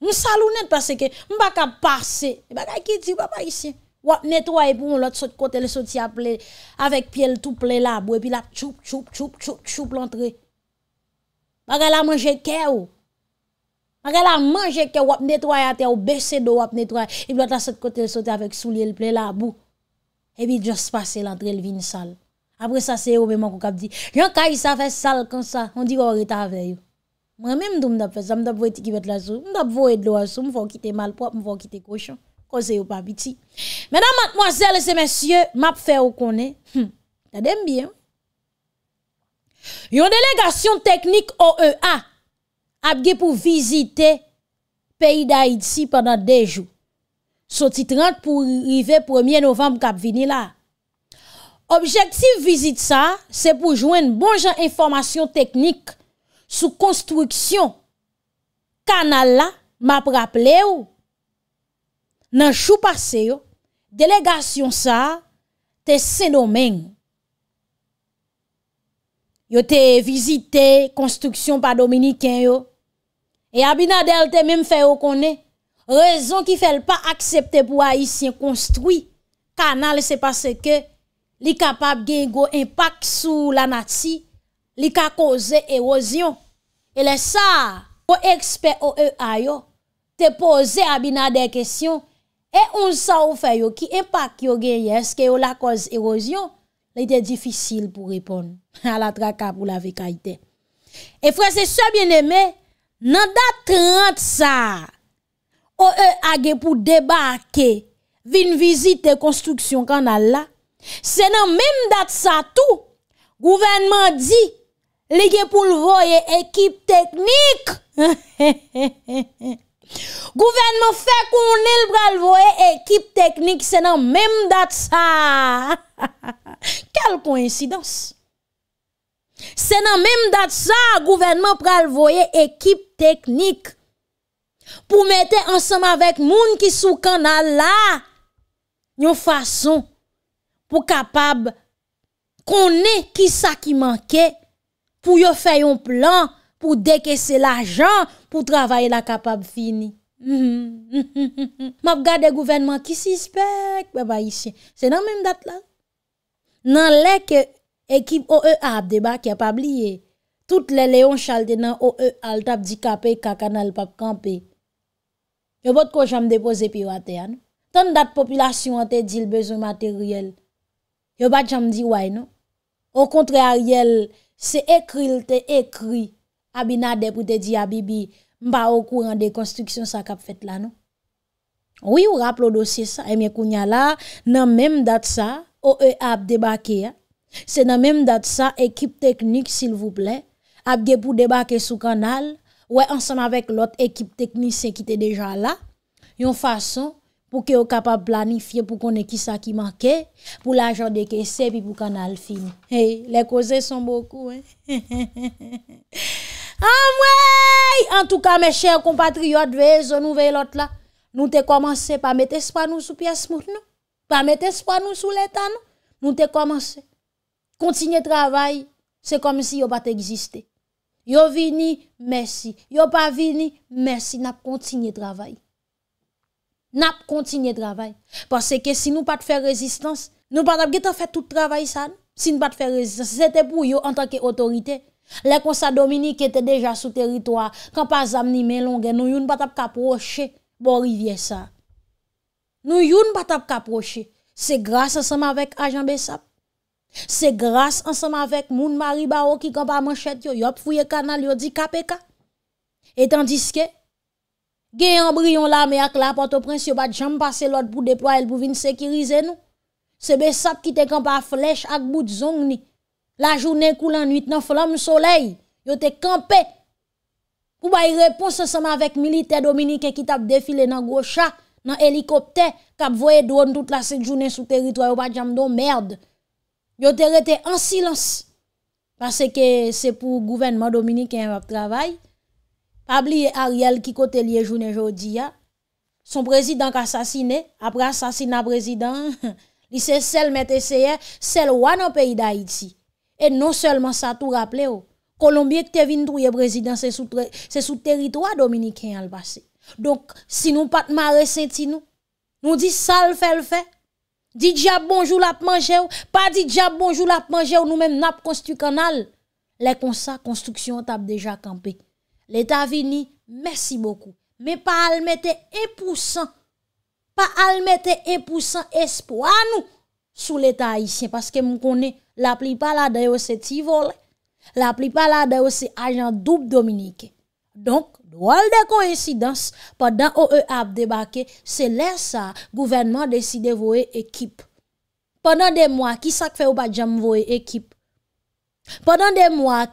Mè salounet pase ke, m baka pase, m e baka ki ti wapa isye. Wap netwaye pou moun lote sot kote le soti a ple, avèk pie l tout ple la bou, epi la tchoup tchoup tchoup tchoup tchoup l antre. Parè la manje kè ou. Parè la manje kè wap netwaye atè ou, besè do wap netwaye, epi lote la sot kote le soti avèk souli el ple la bou. Epi just pase l antre el vin sal. Apre sa se yo mèman kou kap di, jan kaj sa fè sal kon sa, on di orita oh, avè you. Mwen mèm dòm dòm dòm fè sa, mèm dòm vò eti kivèt la sou, mèm dòm vò eti lo a sou Ose yo pa biti. Menan matmoazel se mensyye, map fe ou konen. Hm, Yon delegasyon teknik OEA apge pou vizite peyi da iti pandan dejou. Soti 30 pou rive 1e novem kap vini la. Objektif vizite sa, se pou jwen bonjan informasyon teknik sou konstruksyon kanal la map raple ou nan chou pase yo, delegasyon sa, te senomen. Yo te vizite, konstruksyon pa Dominikyan yo, e Abinadel te menm feyo kone, rezon ki fel pa aksepte pou a yisye konstruy, kanal se pase ke, li kapap gen go impak sou la nati, li ka koze erozyon. E le sa, o eksper o e a yo, te pose Abinadel kesyon, E on sa ou fe yo ki empak yo genye, eske yo la koz erosyon, la ite difisil pou ripon. A la traka pou la vekaiten. E franse, sa bieneme, nan dat 30 sa, o e age pou debake, vin vizite konstruksyon kanal la, se nan men dat sa tou, gouvenman di, lege pou lvoye ekip teknik. He he he he he he he. Gouvernement fè kounil pralvoye ekip teknik se nan mèm dat sa. Kel kouinsidans? Se nan mèm dat sa, gouvernement pralvoye ekip teknik pou mette ansam avèk moun ki sou kanal la yon fason pou kapab kouni ki sa ki manke pou yo fè yon plan pou yo fè yon plan pou deke se la jan pou travaye la kapab fini. Mab gade gouvenman ki sispek, beba isye. Se nan menm dat la? Nan lek ekip OE abde ba kapab liye. Tout le leyon chalte nan OE al tap di kape kaka nan l pap kampe. Yo bat ko jam depoze piwa te ya nou? Ton dat populasyon te di l bezon materyel. Yo bat jam di way nou? Ou kontre a riyel, se ekril te ekri, Abinade pour te dire à Bibi, m'ba au courant des constructions ça qu'a fait là, non? Oui, ou rappelez le dossier ça, et eh, bien, kounya là, nan même date ça, OEA a débarqué, c'est eh. nan même date ça, équipe technique, s'il vous plaît, a pour débarquer sous canal, ouais, ensemble avec l'autre équipe technique qui était déjà là, yon façon, pour que vous capable planifier pour qu'on qui ça qui manquait pour l'argent de caisse puis pour canal fini. Eh, les causes sont beaucoup hein. En tout cas, mes chers compatriotes, veillez nous là. Nous te commencé par mettre espoir nous sous pièce nous. Par mettre espoir nous sous l'état nous. Nous te commencé. Continuez travail, c'est comme si yo pas existé. Yo vini, merci. Yo pas vini, merci. N'a continué travail. N'a continué travail. Parce que si nous pas de faire résistance, nous pas de faire tout travail ça. Si nous pas de faire résistance, c'était pour yo en tant qu'autorité. Lè kon sa Dominique ete deja sou teritoa, kan pa zamni men longen, nou yon bon bat ap kaproche pou rivye sa. Nou yon bat ap kaproche, se grase ansama vek ajan besap. Se grase ansama vek moun mari baro ki kan pa manchet yo, yop fuyek kanal yo di kape ka. Etan diske, gen yon bryon la me ak la pato prens, yo bat jam pase lot pou depwa el pou vin sekirize nou. Se besap kite kan pa flech ak bout zongni, La journée coule en nuit dans flamme soleil, yo te campé pour bay réponse ensemble avec militaires dominicains qui t'a défilé dans gros chat, dans hélicoptère, a voyé drone toute la journée sous territoire yo pas jam merde. Yo te rete en silence parce que c'est pour gouvernement dominicain qui travail. Pas oublier Ariel qui côté lié journée aujourd'hui. Son président assassiné, après assassinat président, il c'est celle c'est celle dans le pays d'Haïti. Et non seulement ça, tout rappelé, Colombie qui te venu trouver président, c'est sous, sous territoire dominicain al passé. Donc, si nous pas marre, senti nous, nous dit ça le fait le fait. Dit bonjour la manger pas dit bonjour la manger nous même n'a construit canal. Les comme construction déjà campé. L'état vini, merci beaucoup. Mais pas al mettre 1% pas al mettre 1% espoir nous sous l'état haïtien parce que nous connais La plipa la deyo se tivole, la plipa la deyo se ajan dup dominike. Donk, dwal de koinsidans, padan ou e ap debake, se lesa gouvenman deside voue ekip. Padan de mwa, ki sak fe ou pa djam voue ekip? Padan de mwa,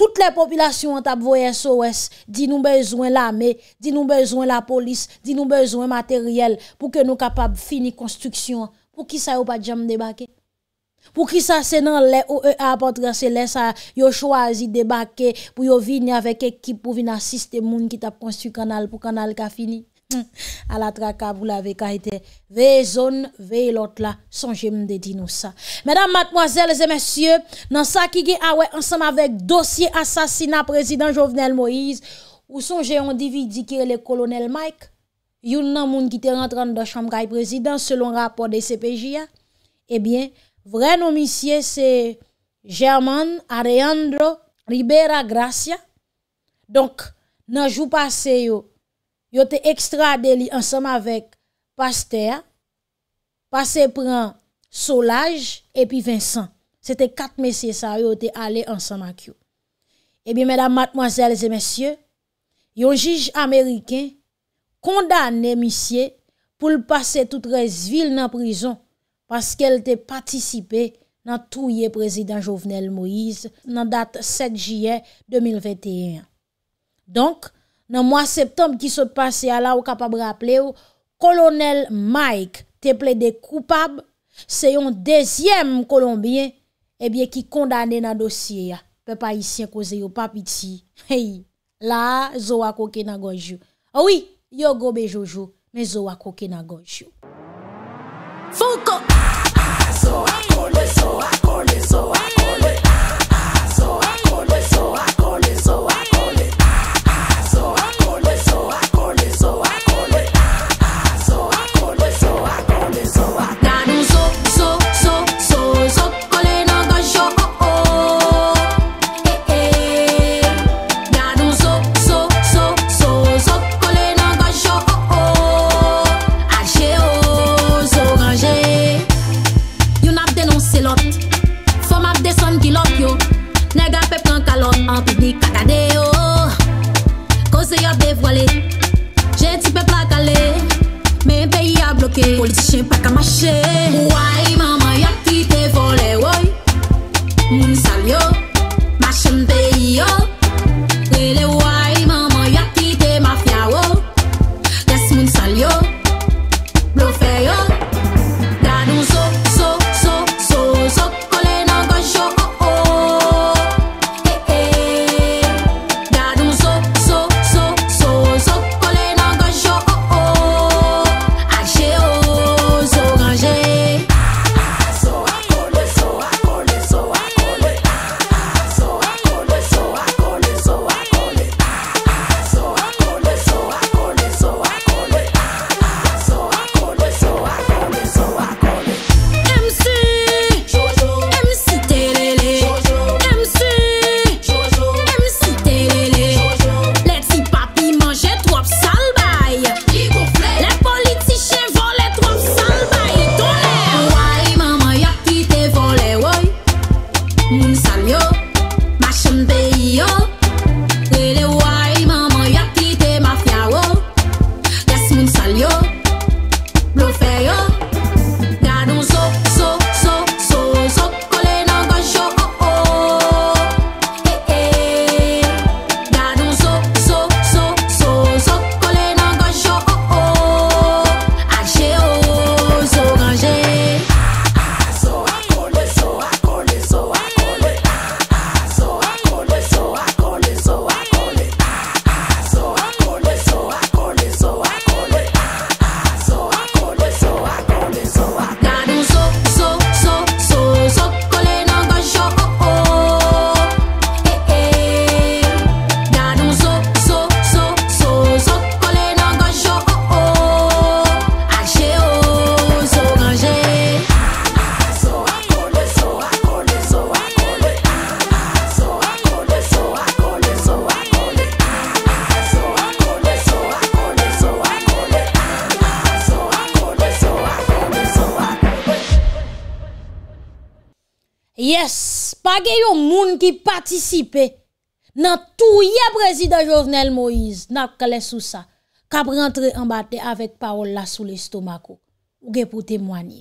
tout le populasyon an tap voue SOS, di nou bezwen la me, di nou bezwen la polis, di nou bezwen materyel pou ke nou kapab fini konstriksyon, pou ki sak ou pa djam debake? Pou ki sa se nan le ou e apotre se le sa yo chwazi debake pou yo vini avek ekip pou vini asiste moun ki tap konsti kanal pou kanal ka fini. Hmm. A la traka pou la vek a ite veye zon, veye lot la, sonje mende di nou sa. Mèdam matmoazèl, zè mèsyè, nan sa ki ki awe ansam avek dosye asasina prezident Jovenel Moïse, ou sonje yon dividi ki re le kolonel Mike, yon nan moun ki te rentran do chanmkay prezident selon rapor de CPJ ya, ebyen, eh Vrai nom, monsieur, c'est German Alejandro Ribera Gracia. Donc, dans le jour passé, yo, yo été extradé ensemble avec Pasteur, passé prend Solage et puis Vincent. C'était quatre messieurs ça, yo été allé ensemble avec eux. Eh bien, mesdames, mademoiselles et messieurs, un juge américain condamné monsieur pour passer toute la villes en prison. paske el te patisipe nan touye prezident Jovenel Moïse nan dat 7 jiyen 2021. Donk, nan mwa septembe ki sot pase ala ou kapab rapple ou, kolonel Mike te ple de koupab se yon dezyem kolombien ebye eh ki kondane nan dosye ya. Pe pa yisye kouze yo papiti, hey, la zo wakoke nan gojyo. Ah Ouwi, yo gobe jojyo, me zo wakoke nan gojyo. Fouko! so I call it so I Nantouye Brezi da Jovenel Moïse Nantouye Brezi da Jovenel Moïse Nantouye Brezi da Jovenel Moïse Kab rentre ambate avèk parol la sou l'estomako Ou gen pou temwanyi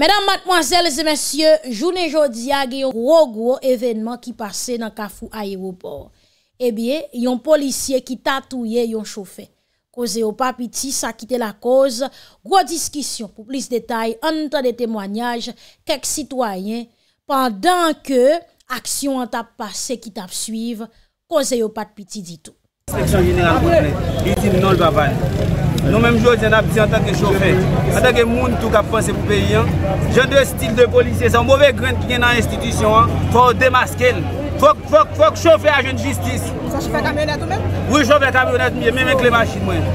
Mèdam, matmwazèl, zè mèsyè Jounè jodi agè yon gro-gro Evènman ki pase nan kafou aéropor Ebyè, yon polisye Ki tatouye yon chofè Koze yo papiti sa kite la koz Gro diskisyon pou plis detay An tan de temwanyaj Kèk sitwanyen Pendan ke... aksyon an tap pase ki tap suive, koze yo pat piti di tou. L'inspeksyon jenè nan konè, iti nou nan l'babal. Nou menm jò, jè nan pisi an tankè chowfè. An tankè moun tou kap franse pou peyi. Jè nan de stil de polisè, san mouve gwen kwen nan institisyon, fò demaskel. Fòk chowfè a jèn justice. Fòk chowfè a kamionet ou men? Oui, chowfè a kamionet ou men. Mè mèk lè machin mwen.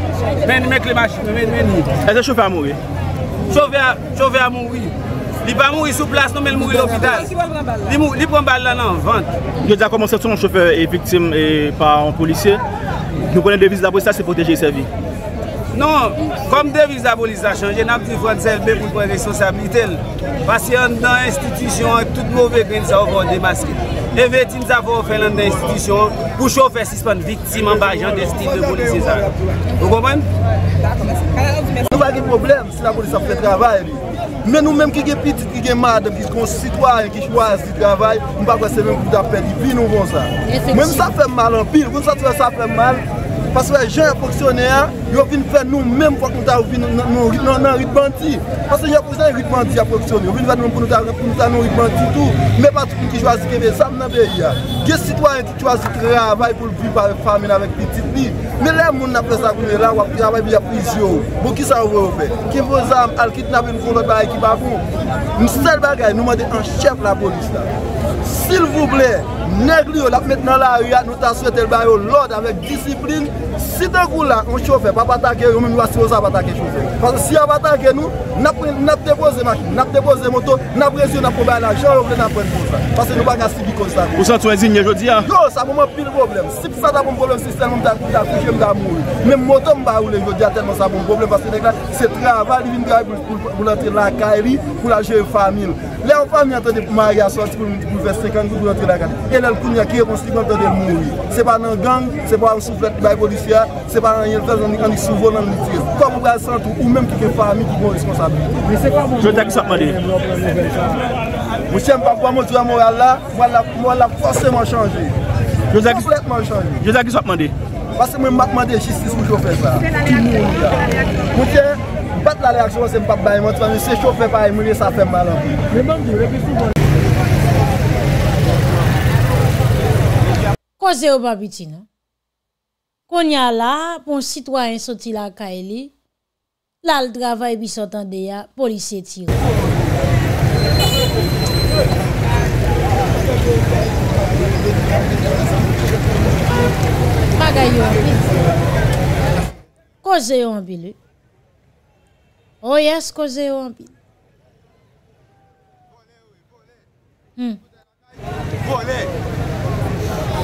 Mè mèk lè machin mwen. E zè chowfè a moui? Chowfè a moui. Li pa non, mou yi sou plas nou men mou yi l'opitaj. Li pou an bal la nan, vant. Yo dja koman se ton choufe et piktim et pa an polisye, nou konen devise la polisye a se poteje yi se vi. Non, konen devise la polisye a chanje nan mou yi fwande se vbe pou konen yi sosyabilite l. Pasi an dan institisyon, tout mou vek gen yi sa ou vwande maske. En veti yi sa vwande fe lan den institisyon pou choufe si spon piktim an bajan de stil de polisye zan. Nou va gen problem si la polisye a fwe trabaye mi. Men nou menm ki ge pit, ki ge mad, ki kon sitwa, ki chwaz, ki travay, mba kwa se menm kout apet, di pli nou von sa. Menm sa fe mal an, pil, kon sa tewe sa fe mal. Paswen jan yon poksyonè an, yon vin fè nou mèm fòk moutan nou ritmanti. Paswen yon poksyonè an, yon ritmanti yon poksyonè an, yon vin fè nou moutan nou ritmanti tou. Mè patou kwen ki chwazi keve, sa mè nan pe yon. Gen si twè yon ki chwazi trey avay pou l'vi barè fèmè nan vek pitit mi, mè lè moun nan prez akounè la wap yon avay bi aprizyo, mè ki sa wè ou fè? Kim vè zanm al kit nan ve nou konvòt ba ekip avon? Mè sèl bagay nou mè de an chef la polis la. Sil vouble, negli yo la met nan la aya, nou ta sou etel bayo lode avek disiplin, si de goulan, ou choufe, pa patage yo, mwen mwa si yo sa patage chouze. Fase si ya patage nou, nap depoze makin, nap depoze moto, nap presyo nan pou bay la jor, ou vle nap pren pou sa. Fase nou baga si bi konsa. Ou sa twenzine yo jodi ya? Yo, sa pouman pil problem. Si psa ta poum problem, si sen mwen ta kouche, mwen ta mou. Mwen mwotan mba oule, yo jodi ya telman sa poum problem, fase dekla, se tre avalivin kwa pou lantre la kairi, pou la jere famil. Le anfan mi atote pou ma aya Gwou flestre, kand kou wou lantre lakade E nan kou nyakire, mw sik an te de mw mw Se pa nan gang, se pa an souflet Ti bay kou lisiya, se pa nan yelte Kand di souvoun, nan mi tire Kou mwen gral sentou, ou menm ki ke fany Ki kon responsabili Mwen se mwa mwen la fwase mwen chanjè Mwen la fwase mwen chanjè Mwen la fwase mwen chanjè Mwen se mwen batman de chistis mwen chanjè Mwen se mwen batman de chistis mwen chanjè Mwen se mwen batman de chistis mwen chanjè Mwen se chanjè Mwen Koze yo babi ti nan? Konya la, pon sitwoyen soti la ka e li, la l dravay bi sotan de ya, polisye ti yo. Maga yo an bil? Koze yo an bil? O oh yas koze yo an bil? Koze yo an bil?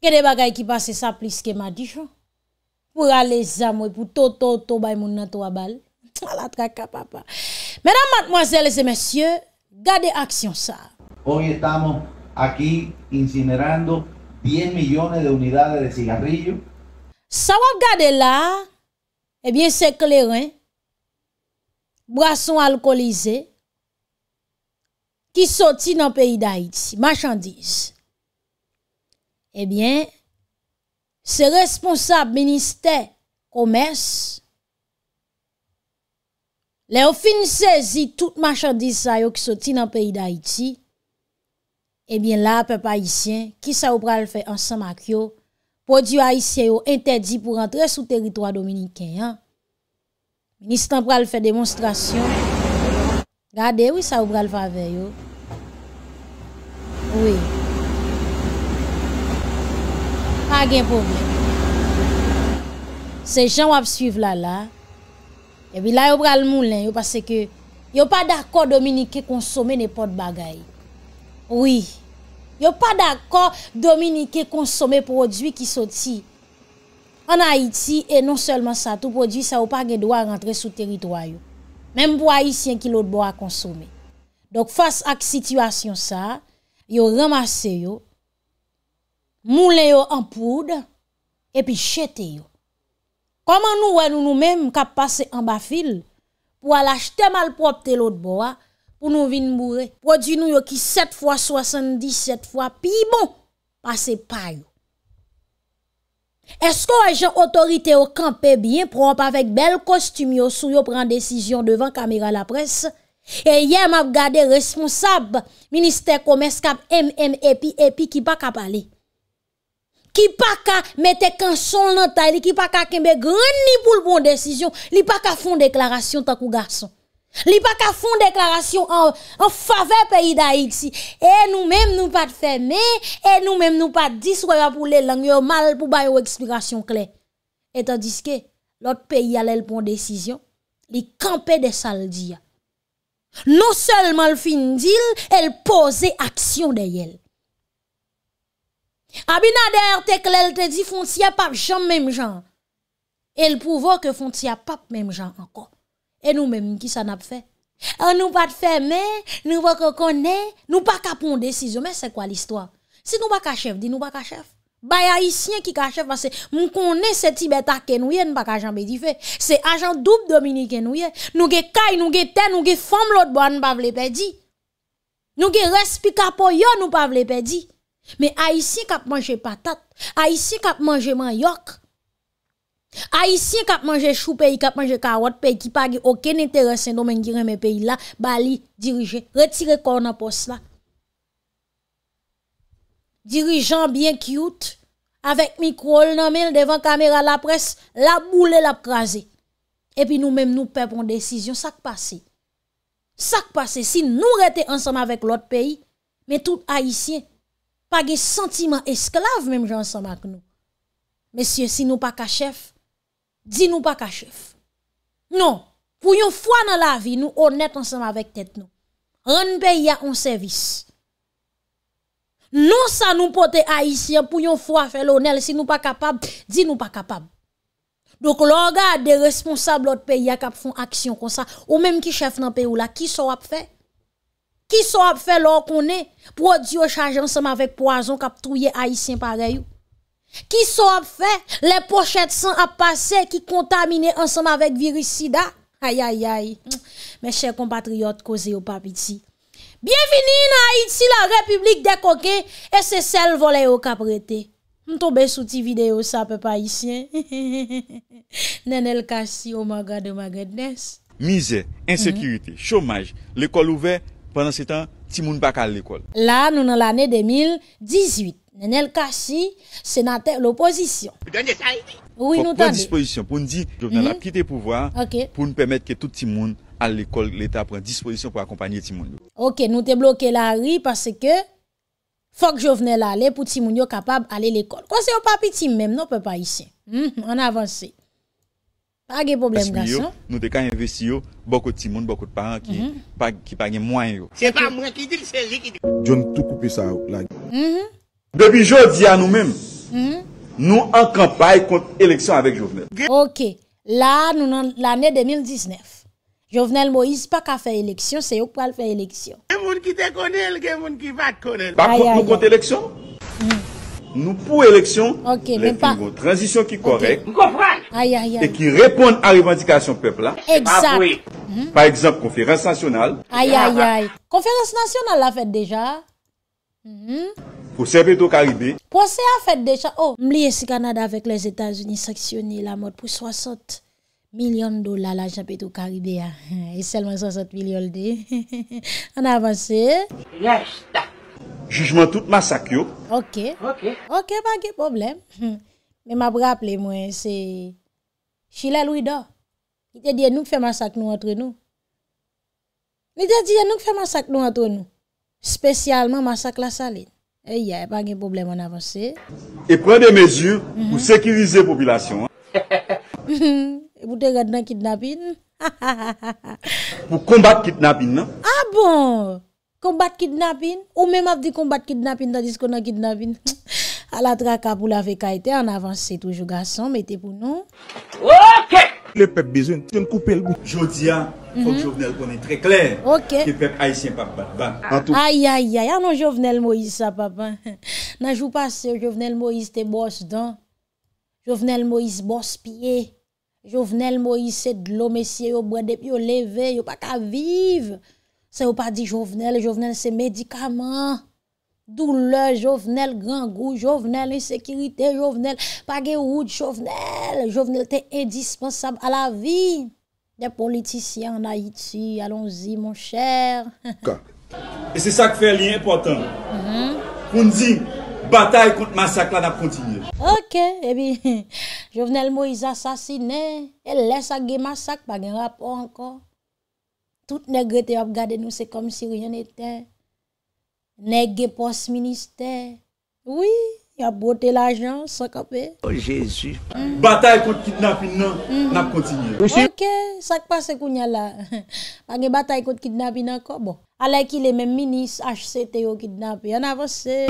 Kede bagay ki pase sa plis ke ma dijon? Pou alè zamwe, pou to to to bay moun nan to wabal. Mwen la traka papa. Mèran matmoazèles e mèsyè, gade aksyon sa. Oye tamo aki insinerando 10 milyone de unidade de sigarriyo. Sa wak gade la, ebyen eh se kleren, brason alkolize, ki soti nan peyi da iti, machandise. Ebyen, se responsab minister komers, le ou finisezi tout machandise a yo ki soti nan peyi da iti, ebyen la pe pa isyen ki sa ou pral fe ansan mak yo, podi yo a isyen yo entedi pou rentre sou teritwa dominiken ya. Ministran pral fe demonstrasyon. Gade, wè sa ou pral fa ve yo. Wè. Se jan wap suiv la la Ebi la yo pral moulen yo Pase ke yo pa d'akor dominike konsome nepot bagay Oui Yo pa d'akor dominike konsome prodwi ki soti An Haiti e non selman sa Tou prodwi sa yo pa gen dowa rentre sou teritroyo Mem pou a yisi en kilo de bo a konsome Dok fase ak situasyon sa Yo ramase yo moulè yo anpoud, epi chete yo. Koman nou wè nou nou mèm kap pase an bafil, pou al achte malprop te lot bo a, pou nou vin moure, pou di nou yo ki set fwa, soasan di set fwa, pi bon, pase payo. Esko wè jan otorite yo kampe biye, promp avèk bel kostum yo, sou yo pran desisyon devan kamera la pres, e yèm ap gade responsab, minister komes kap MME, epi epi ki pa kap aley. qui pas qu'à mettre canson dans taille, qui pas qu'à kembe grand ni pour bon décision, li pas qu'à font déclaration tant garçon. Li pas qu'à font déclaration en, en faveur pays d'Haïti. Et nous même nous pas de fermer, et nous même nous pas dis pour les langues mal pour bailler explication claire. Et tandis que l'autre pays l'el bon décision, li camper des saldia. Non seulement le fin d'il, elle posait action derrière. Abinader te klel te di foncier pas jam même gens. le pouvoir que foncier pas même gens encore. Et nous même qui ça n'a pas fait On euh, nous pas faire mais nous pas reconnaît, nous pas qu'à prendre décision mais c'est quoi l'histoire Si nous pas qu'à chef, dis nous pas qu'à chef. Ba haïtien qui chef parce que nous connaissons ce Tibet à Kenouye, nous pas jamais dit fait. C'est agent double dominicain nous Nous ge kay, nous ge terre, nous ge femme l'autre bonne pas vle perdre. Nous ge respect capoyo, nous pas vle perdre. Mais Haïtien qui mangé patate, Haïtien qui mangé manioc, Haïtien qui mangé chou pays, qui mangé carotte pays, qui pas aucun intérêt dans domaine qui mes pays là, bali diriger, retirer corps dans poste là. Dirigeant bien cute avec micro dans devant caméra la presse, la boule la craser. Et puis nous-mêmes nous perdons décision ça qui passe. Ça qui passe si nous restons ensemble avec l'autre pays, mais tout haïtien pas de sentiment esclave même gens ensemble avec nous. Messieurs, si nous pas qu'à chef, dis nous pas qu'à chef. Non, pour yon fois dans la vie, nous honnêtes ensemble avec tête nous. Rendre pays un service. Non ça nous à ici, pour une fois faire l'honneur si nous pas capable, dis nous pas capable. Donc, l'on regarde des responsables de pays qui font action comme ça, ou même qui chef dans le pays là, qui sont fait? Ki so ap fe lor konen Prodi yo chaje ansem avek poazon Kap touye Haitien pare yo Ki so ap fe Le pochet san ap pase Ki kontamine ansem avek virus sida Ayayay Meche compatriot koze yo papiti Bienveni na Haiti la republik de koke E se sel vole yo kaprete Mtobe souti video sape pa Haitien Nenel kasi yo oh magade oh magadnes Mize, insekirite, chomaj, lekol ouver Pendant ce temps, Timoun pas à l'école. Là, nous sommes dans l'année 2018. Nenel Kachi, sénateur l'opposition. Oui, nous avons disposition pour nous dire que nous quitter le pouvoir pour nous permettre que tout le monde à l'école, l'État prend disposition pour accompagner tout le monde. Ok, nous avons bloqué la rue parce que faut que je là aller pour tout le monde capable d'aller à l'école. Quand c'est au papi même, non, peut pas ici. on avance. Pa ge problem ga son? Asmi yo, nou dekany investi yo, bokot timoun, bokot pangan ki pange mwany yo. Se pa mwen ki dil, se li ki dil. Joun tout koupe sa ouk la. Mh mh. Debi jò, diya nou mèm. Mh mh. Nou an kampaye kont eleksyon avek Jovenel. Ok, la nou nan l'anè 2019. Jovenel Moise pa ka fè eleksyon, se yo pou al fè eleksyon. Gen moun ki te konel, gen moun ki bat konel. Pa kont nou kont eleksyon? Mh mm. mh. Nou pou eleksyon, lè fè yon transisyon ki korek. Gopranj! Ayayay! E ki repon an revendikasyon pepla. Exact! Hmm? Par exemple, konferans nasyonal. Ayayay! Konferans nasyonal la fèd deja. Pou sepe tou karide. Pou se a fèd deja. Oh, mli esi Kanada vek les Etats-Unis saksyoni la mot pou 60 milyon dola la sepe tou karide ya. E selman 60 milyon de. An avansè. Yastak! Jujman tout masak yo. Ok. Ok. Ok, pa gen problem. Men m ap rapple mwen se chile lou i do. M te diye nou k fe masak nou entre nou. M te diye nou k fe masak nou entre nou. Spesyalman masak la saline. E eh, ya, e pa gen problem an avanse. E pren de mezur mhm. pou sekirize popilasyon. E pou te gade nan kitnabine. Pou kombat kitnabine nan. A ah bon! Ou bat kidnapin? Ou mèm ap di kon bat kidnapin nan dis kon nan kidnapin? A la draka pou la vekaitè, an avansè toujou gassan, metè pou nou. Ok! Le pep bezoun, joun koupe l'gou. Jodia, fòk mhm. jovenel konen tre kler. Ok. Ke pep haisyen pap bat, bat. Ay, ay, ay, an nou jovenel Moïse sa, papa. Nan jou passe, jovenel Moïse te bors dan. Jovenel Moïse bors piye. Jovenel Moïse se dlo mesye, yo bwede pi yo leve, yo pa ka vive. Se ou pa di jovenel, jovenel se medikaman, doule, jovenel gangou, jovenel e sekirite, jovenel pa ge ouj, jovenel, jovenel te indispensab a la vi. De politisyen na iti, alonzi mon cher. K. E se sa k fe li important. Hmm. Koun di, batay kont masak la nap kontinye. Ok, ebi, jovenel mo is asasine, e lesa ge masak pa gen rapor ankon. Toute negre te wap gade nou se kom siri yon eten. Negre pos minister. Oui, yon ap bote l'ajan, sak apè. Oh, Jésus. Hmm. Bata yon kont kidnap in non? hmm. nan, nan ap kontinye. Ok, sak pase koun yon la. Pange bata yon kont kidnap in nan kon, bo. Ale ki le men minis, HCT yon kidnap, yon avase.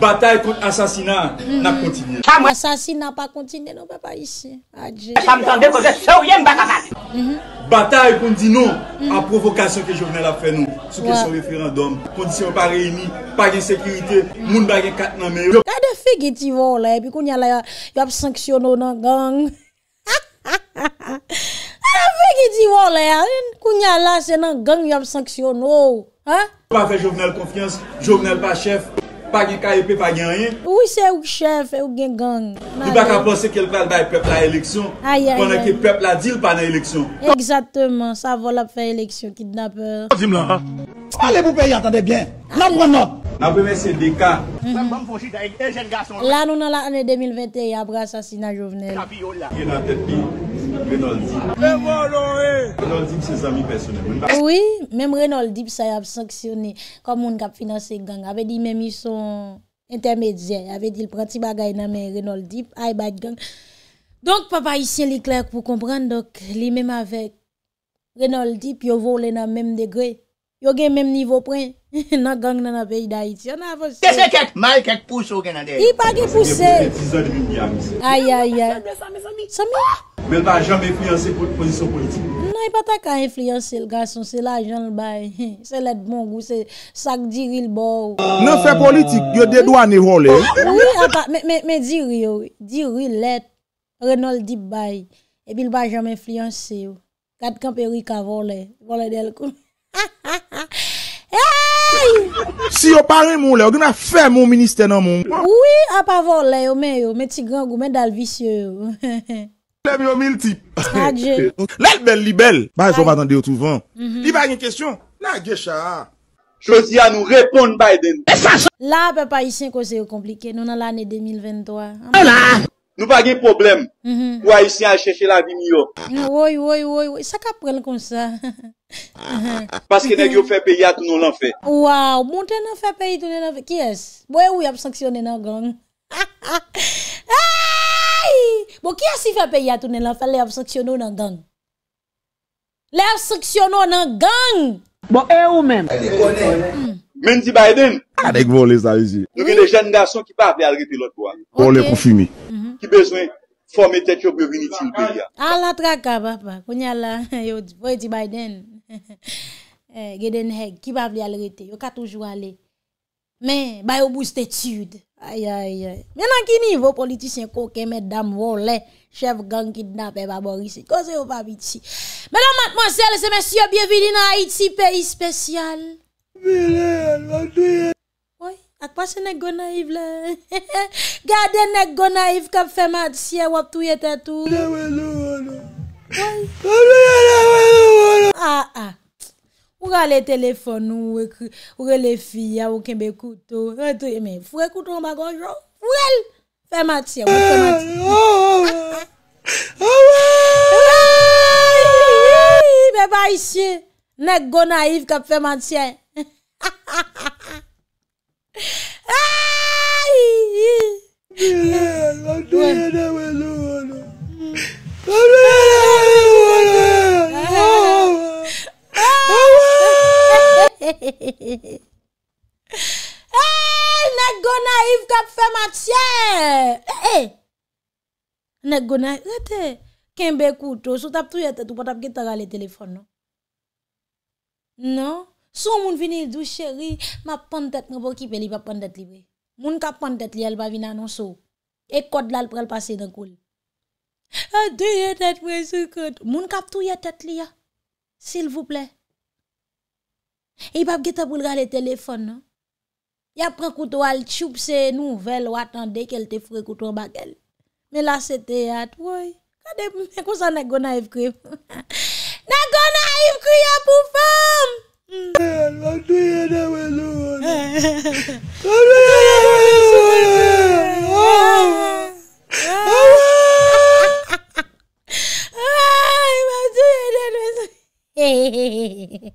Batae kont asasina nan kontine. Asasina nan pa kontine, nan pe pa isi. Adje. Batae kont di nou, an provokasyon ke Jovenel ap fe nou. Sou keson referandom. Kondisyon pa reyimi, pa gen sekirite, moun bagen kat nan meyo. Kade fe giti wou le, pi kou nyal la yon yon ap sanksyon nou nan gang. Kade fe giti wou le, pi kou nyal la yon nan gang yon ap sanksyon nou. Pa fe Jovenel konfians, Jovenel pa chef. Ou se ou chef, ou gen gang Nou bak apose kel fal bay pep la eleksyon Konnen ki pep la dil pa nan eleksyon Exactement, sa vol ap fe eleksyon kidnapper La nou nan mhm. la ane 2021 Abra sasina jovenel RENOLDIP eh! RENOLDIP SE ZAMI PERSONEL WI MEM RENOLDIP SA YAP SANKSYONI KOM MON GA FINANSE GANG AVEDI MEM YI SON INTERMEDIER AVEDI L PRANTI BAGA YI NAME RENOLDIP AYE BAG GANG DONK PAPA YI SE LI KLEK POU KOMPRAN DOK LI MEM AVEK RENOLDIP YO VOU LE NAME MEM DEGRE Yo gen menm nivou pren. Nan gang nan apè yi dayi ti. Yan nan apè si. Desè kek. Mai kek pousse ou gen adè. Yipa di pousse. Yipa di pousse. Aya ya. Aya ya. Somi. Men pa jom enfluyansè pozisyon politik. Nan yipa tak an enfluyansè lga son. Se la jom lbè. Se lèd moun moun. Se sak di ril bo. Nan fè politik. Yo dedwa ne von lè. Mwen atak. Men di ril. Di ril lè. Renol di bè. Ebi lba jom enfluyansè. Kad kampi rik avon lè. Si yo pare moun lè, ou di mè fè moun minister nan moun Ouwi, ap avon lè, ou mè yon, mè ti gang, ou mè dal visye Lè mi omil tip Adjè Lè l bel li bel, bè yon batan deyo touvan mhm. Li bè yon kèsyon, lè yon kèsyon Chosi a nou repoun Biden Lè apè pa yon kose yon komplike, nou nan l'anè 2023 Lè Nou pa gen problem pou mhm. a isi an chèche la vi mi yo. Oye, oye, oye, sak aprel kon sa. Paske negyo fè peyi atoun nou lan fè. Waw, moun ten nan fè peyi atoun nou lan fè. Ki es? Bwè ou yap sanksyonnen nan gang? Bwè ou yap sanksyonnen nan gang? Lè yap sanksyonnen nan gang? Bwè e ou men? A e di konen. Menzi Biden, adèk vou lè sa yè zi. Nou gè de jènda son ki pa vè alreti lòt wò. Ou lè pou fimi. Ki bezwen formè tèt yo bevin iti lpè ya. Al ah, la traka ah, vapa, kounya la, yo di Biden. Gè den hek, ki pa vè alreti, yo ka toujou alè. Mè, bayo boost etude. Mè nan ki nivou politisyen koke, mè dam vou lè, chev gang kidnap evaborisi, kòzè yo pa viti. Mè nan matman sel se mè si yo bevin in a iti peyi spesyal. Oye, akwa se nek go naiv la? Gade nek go naiv ka pfe mat siye wap tuye tetou. A a, ouye le telefon ouye, ouye le fiya ouye kembe koutou. Ouye touye men, fwe koutou an bagon jow? Ouye l, pfe mat siye, wap pfe mat siye. Me ba isye, nek go naiv ka pfe mat siye. Hiii! Five years of West diyorsun gez Yeon? Four years of West den hate Horaaaa! Hiii! They say IFCA ornament sale This is like something my son could talk about on Coutou We do not often talk on the phone Sou moun vini, dou chèri, ma pante tèt mè pou kipè li pa pante tèt li vè. Moun kap pante tèt li, el bavina e nan sou. E kòt lal pral pase den kòl. A dè yè tèt wè sou kòt. Moun kap tou yè tèt li ya. S'il vouplè. E i bap geta pou lra le tèlefon, nan. Ya prekoutou al tchoup se nouvel, waten dek el te frekoutou an bag el. Me la se te at, woy. A dè mè kousan nè gona ev kri. Nè gona ev kri ya pou fèm! Mwen mwen mwen mwen mwen mwen mwen mwen mwen mwen mwen mwen mwen mwen mwen.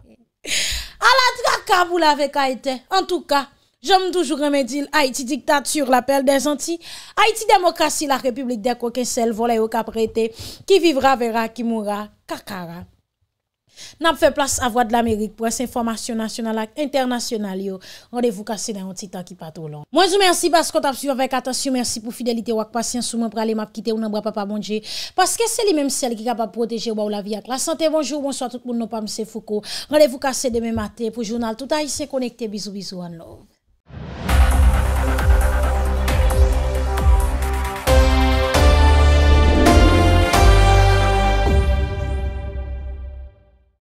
Alad kaka pou la ve kaiten. An tout ka, jom toujou remedi l'Aiti diktat sur la pelle den zanti. Haiti demokansi la republik de kokwen sel volay o ka prete. Ki vivra, vera, ki moura, kakara. Nap fe plas avwa de l'Amerik pou es informasyon nasyonal ak internasyonal yo. Rodevou kase nan yon titan ki patou lon. Mwen zou mersi bas kont ap suyo vek atasyon. Mersi pou fidelite wak pasyen souman prale map kite ou nan bra pa pa mounje. Paske se li men msel ki kapap proteje waw la vi ak la sante. Bonjou, bonsoit tout moun nou pa mse Fouko. Rodevou kase demen mate pou jounal. Touta yi se konekte. Bizou, bizou, anlou.